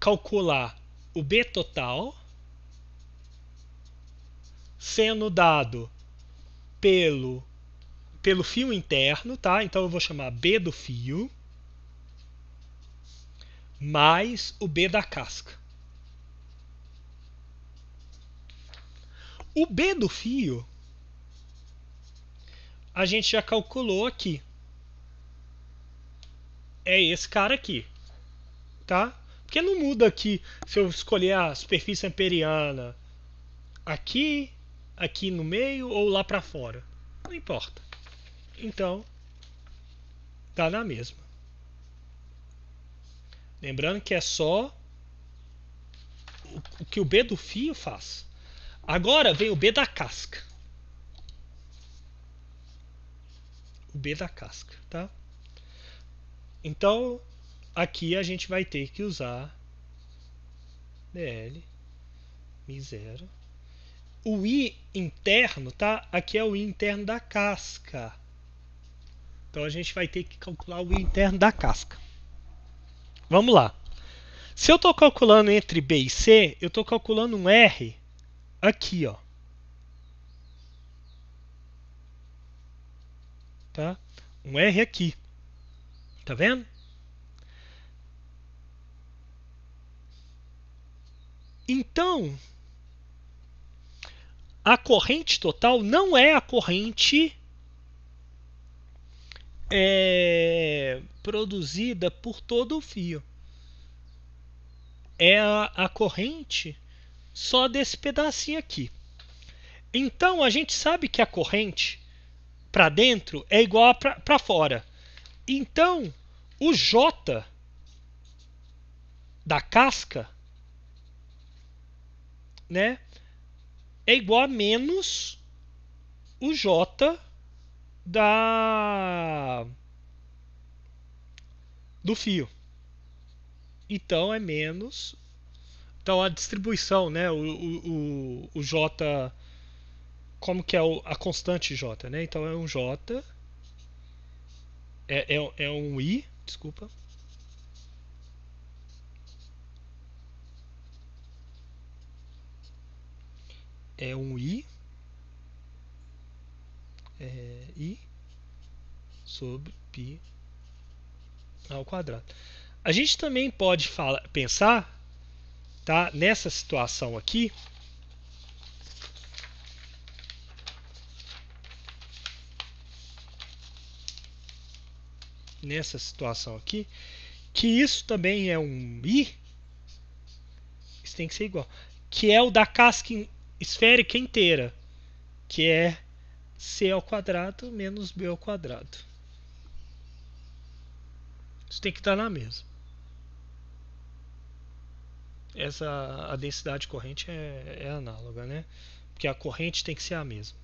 calcular o B total sendo dado pelo, pelo fio interno, tá? Então eu vou chamar B do fio mais o B da casca. O B do fio a gente já calculou aqui. É esse cara aqui. Tá? Porque não muda aqui se eu escolher a superfície amperiana aqui, aqui no meio ou lá para fora. Não importa. Então, dá tá na mesma. Lembrando que é só o que o B do fio faz. Agora vem o B da casca. O B da casca, tá? Então, aqui a gente vai ter que usar DL, Mi0. O I interno, tá? Aqui é o I interno da casca. Então a gente vai ter que calcular o I interno da casca. Vamos lá. Se eu estou calculando entre B e C, eu estou calculando um R aqui, ó. Tá? Um R aqui. Tá vendo? Então, a corrente total não é a corrente é, produzida por todo o fio. É a, a corrente só desse pedacinho aqui. Então a gente sabe que a corrente para dentro é igual para fora. Então o J da casca né, é igual a menos o J da do fio. Então é menos. Então a distribuição, né? O, o, o, J. Como que é a constante J, né? Então é um J. É, é, é um I, desculpa. É um I. É I sobre pi ao quadrado. A gente também pode pensar tá, nessa situação aqui nessa situação aqui, que isso também é um i, isso tem que ser igual, que é o da casca esférica inteira, que é c ao quadrado menos b ao quadrado. Isso tem que estar tá na mesa. Essa a densidade corrente é, é análoga, né? Porque a corrente tem que ser a mesma.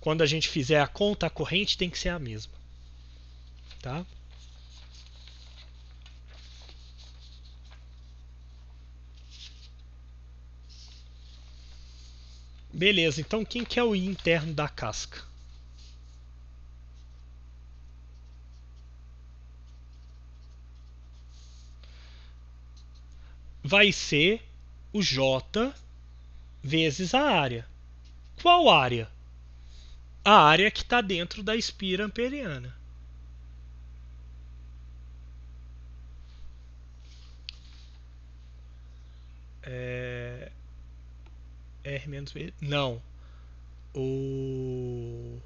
Quando a gente fizer a conta, a corrente tem que ser a mesma. Tá? Beleza, então quem que é o I interno da casca? vai ser o J vezes a área. Qual área? A área que está dentro da espira amperiana. É... R menos B? Não. O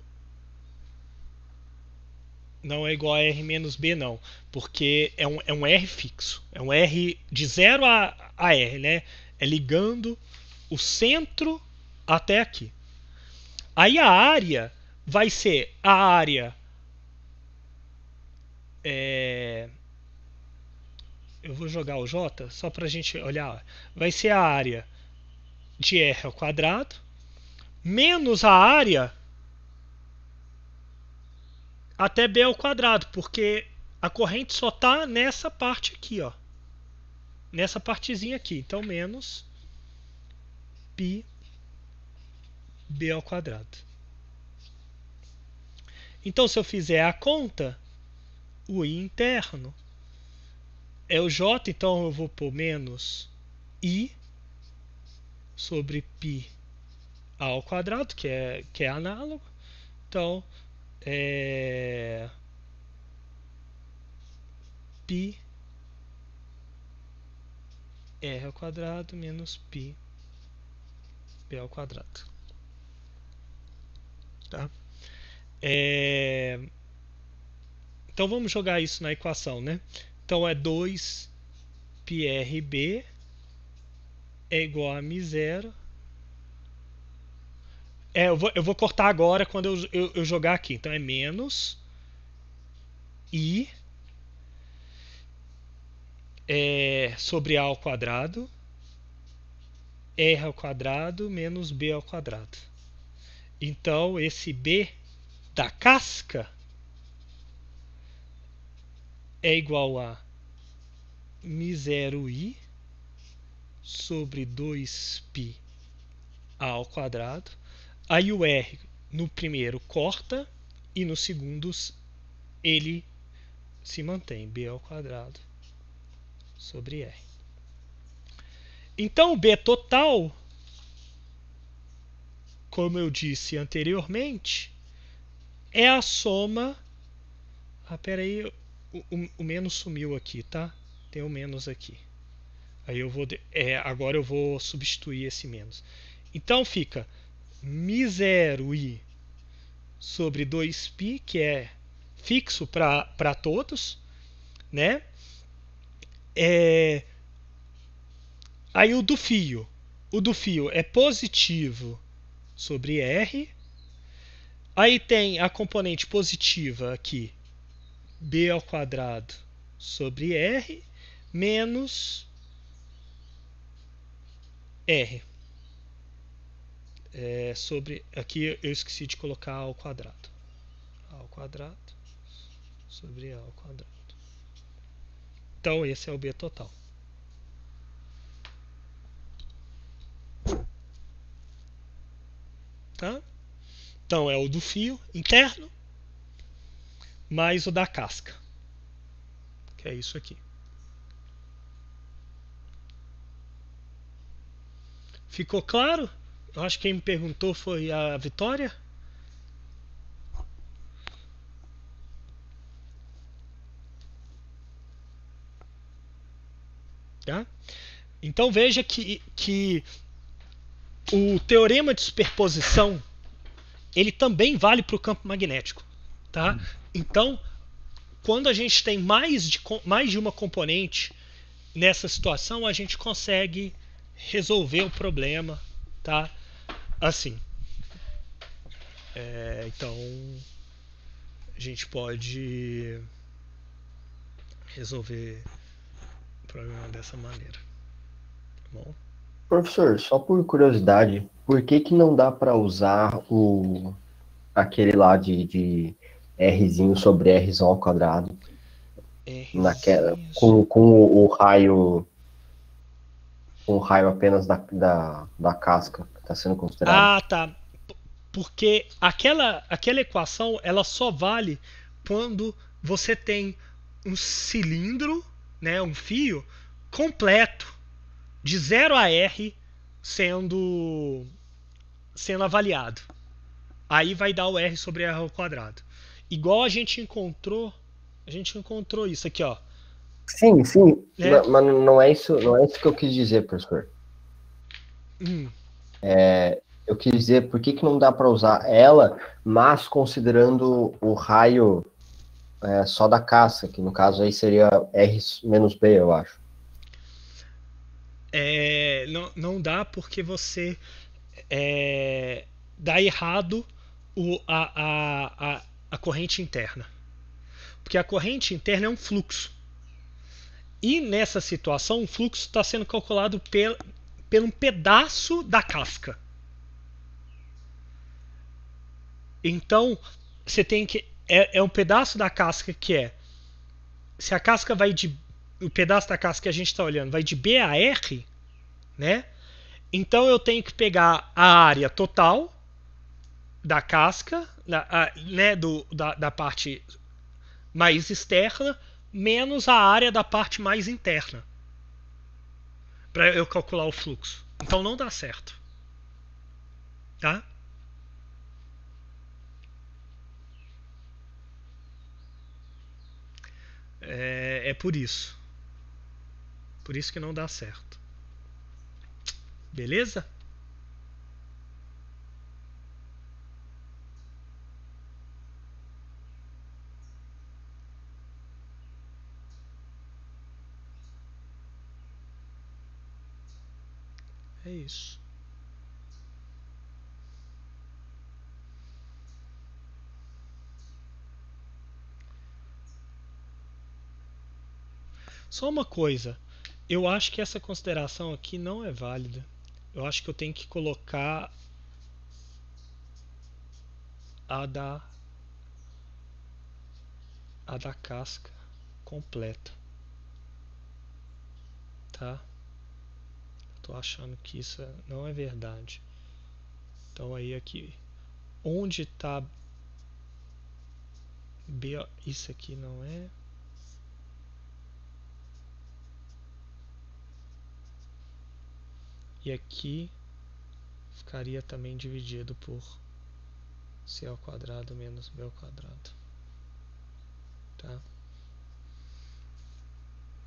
não é igual a R-B, menos não. Porque é um, é um R fixo. É um R de 0 a, a R, né? É ligando o centro até aqui. Aí a área vai ser a área. É, eu vou jogar o J só para a gente olhar. Vai ser a área de R ao quadrado menos a área até b ao quadrado, porque a corrente só está nessa parte aqui, ó. Nessa partezinha aqui. Então, menos π b ao quadrado. Então, se eu fizer a conta, o i interno é o j, então eu vou pôr menos i sobre π ao quadrado, que é, que é análogo. Então, é, pi r ao quadrado menos pi b ao quadrado. Tá? É, então vamos jogar isso na equação, né? Então é 2 pi r b é igual a μ zero é, eu vou, eu vou cortar agora quando eu, eu, eu jogar aqui. Então é menos i é, sobre a ao quadrado r ao quadrado menos b ao quadrado. Então esse b da casca é igual a mi zero i sobre 2π ao quadrado Aí o R no primeiro corta e no segundo ele se mantém, B ao quadrado sobre R. Então, o B é total, como eu disse anteriormente, é a soma... Ah, peraí, o, o, o menos sumiu aqui, tá? Tem o um menos aqui. Aí eu vou... É, agora eu vou substituir esse menos. Então, fica i sobre 2π, que é fixo para todos, né? É... Aí o do fio. O do fio é positivo sobre R. Aí tem a componente positiva aqui, b ao quadrado sobre R, menos R é, sobre. Aqui eu esqueci de colocar ao quadrado. ao quadrado sobre A ao quadrado. Então esse é o B total. Tá? Então é o do fio interno mais o da casca, que é isso aqui. Ficou claro? Eu acho que quem me perguntou foi a Vitória. Tá? Então veja que, que o teorema de superposição ele também vale para o campo magnético. Tá? Então, quando a gente tem mais de, mais de uma componente nessa situação, a gente consegue resolver o problema. Tá? assim. É, então a gente pode resolver o problema dessa maneira. Tá bom? Professor, só por curiosidade, por que, que não dá para usar o aquele lá de, de Rzinho sobre Rz ao quadrado? Naquela, com, com o, o raio. Com o raio apenas da, da, da casca está sendo considerado. Ah, tá. Porque aquela, aquela equação ela só vale quando você tem um cilindro, né, um fio completo de 0 a R sendo sendo avaliado. Aí vai dar o R sobre R ao quadrado. Igual a gente encontrou, a gente encontrou isso aqui, ó. Sim, sim, é. mas não é isso, não é isso que eu quis dizer, professor. Hum. É, eu quis dizer por que, que não dá para usar ela, mas considerando o raio é, só da caça, que no caso aí seria R-B, eu acho. É, não, não dá porque você é, dá errado o, a, a, a, a corrente interna. Porque a corrente interna é um fluxo. E nessa situação, o fluxo está sendo calculado pela, pelo pedaço da casca. Então, você tem que. É, é um pedaço da casca que é. Se a casca vai de. O pedaço da casca que a gente está olhando vai de B a R, né? Então eu tenho que pegar a área total da casca, da, a, né, do, da, da parte mais externa, menos a área da parte mais interna para eu calcular o fluxo. Então não dá certo. Tá? É, é por isso. Por isso que não dá certo. Beleza? É isso. Só uma coisa, eu acho que essa consideração aqui não é válida. Eu acho que eu tenho que colocar a da a da casca completa. Tá? estou achando que isso é, não é verdade. Então aí aqui, onde está B, isso aqui não é. E aqui ficaria também dividido por C ao quadrado menos B ao quadrado. Tá?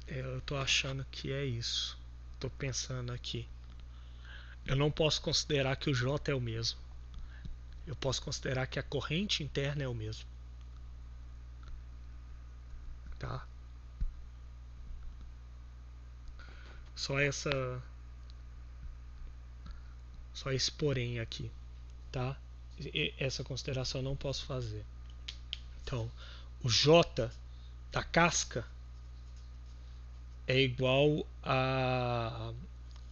É, eu estou achando que é isso estou pensando aqui. Eu não posso considerar que o J é o mesmo. Eu posso considerar que a corrente interna é o mesmo. Tá? Só essa. Só esse porém aqui. Tá? E essa consideração eu não posso fazer. Então, o J da casca é igual a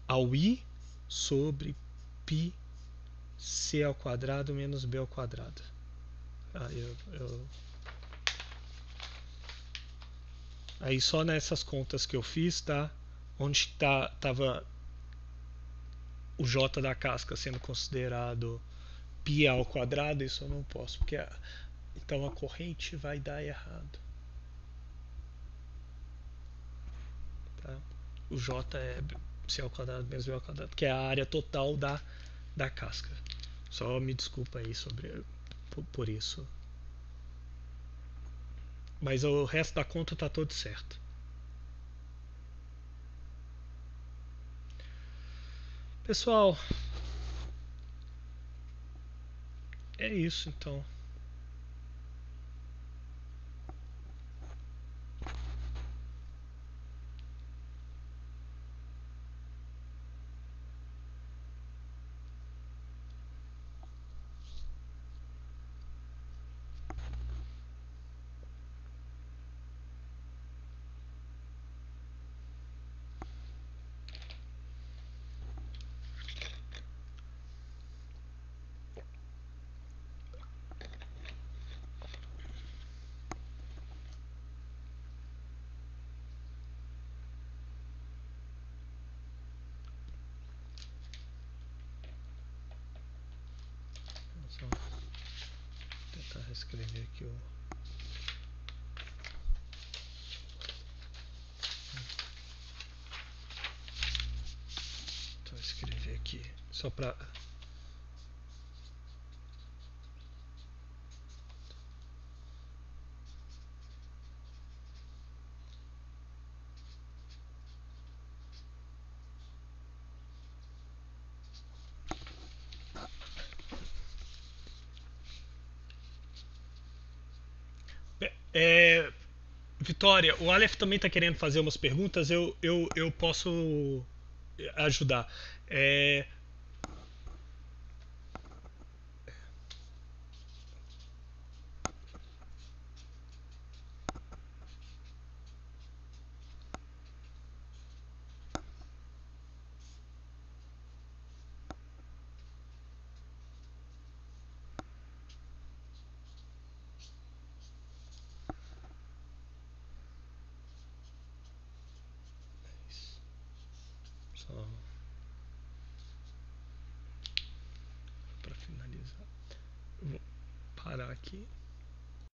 ao i sobre pi c ao quadrado menos b ao quadrado. Ah, eu, eu... Aí só nessas contas que eu fiz, tá? Onde tá, tava o j da casca sendo considerado pi ao quadrado, isso eu não posso, porque a... então a corrente vai dar errado. o J é C ao quadrado menos B ao quadrado, que é a área total da, da casca. Só me desculpa aí sobre, por, por isso. Mas o resto da conta está todo certo. Pessoal, é isso então. Vitória, o Aleph também está querendo fazer umas perguntas, eu, eu, eu posso ajudar. É,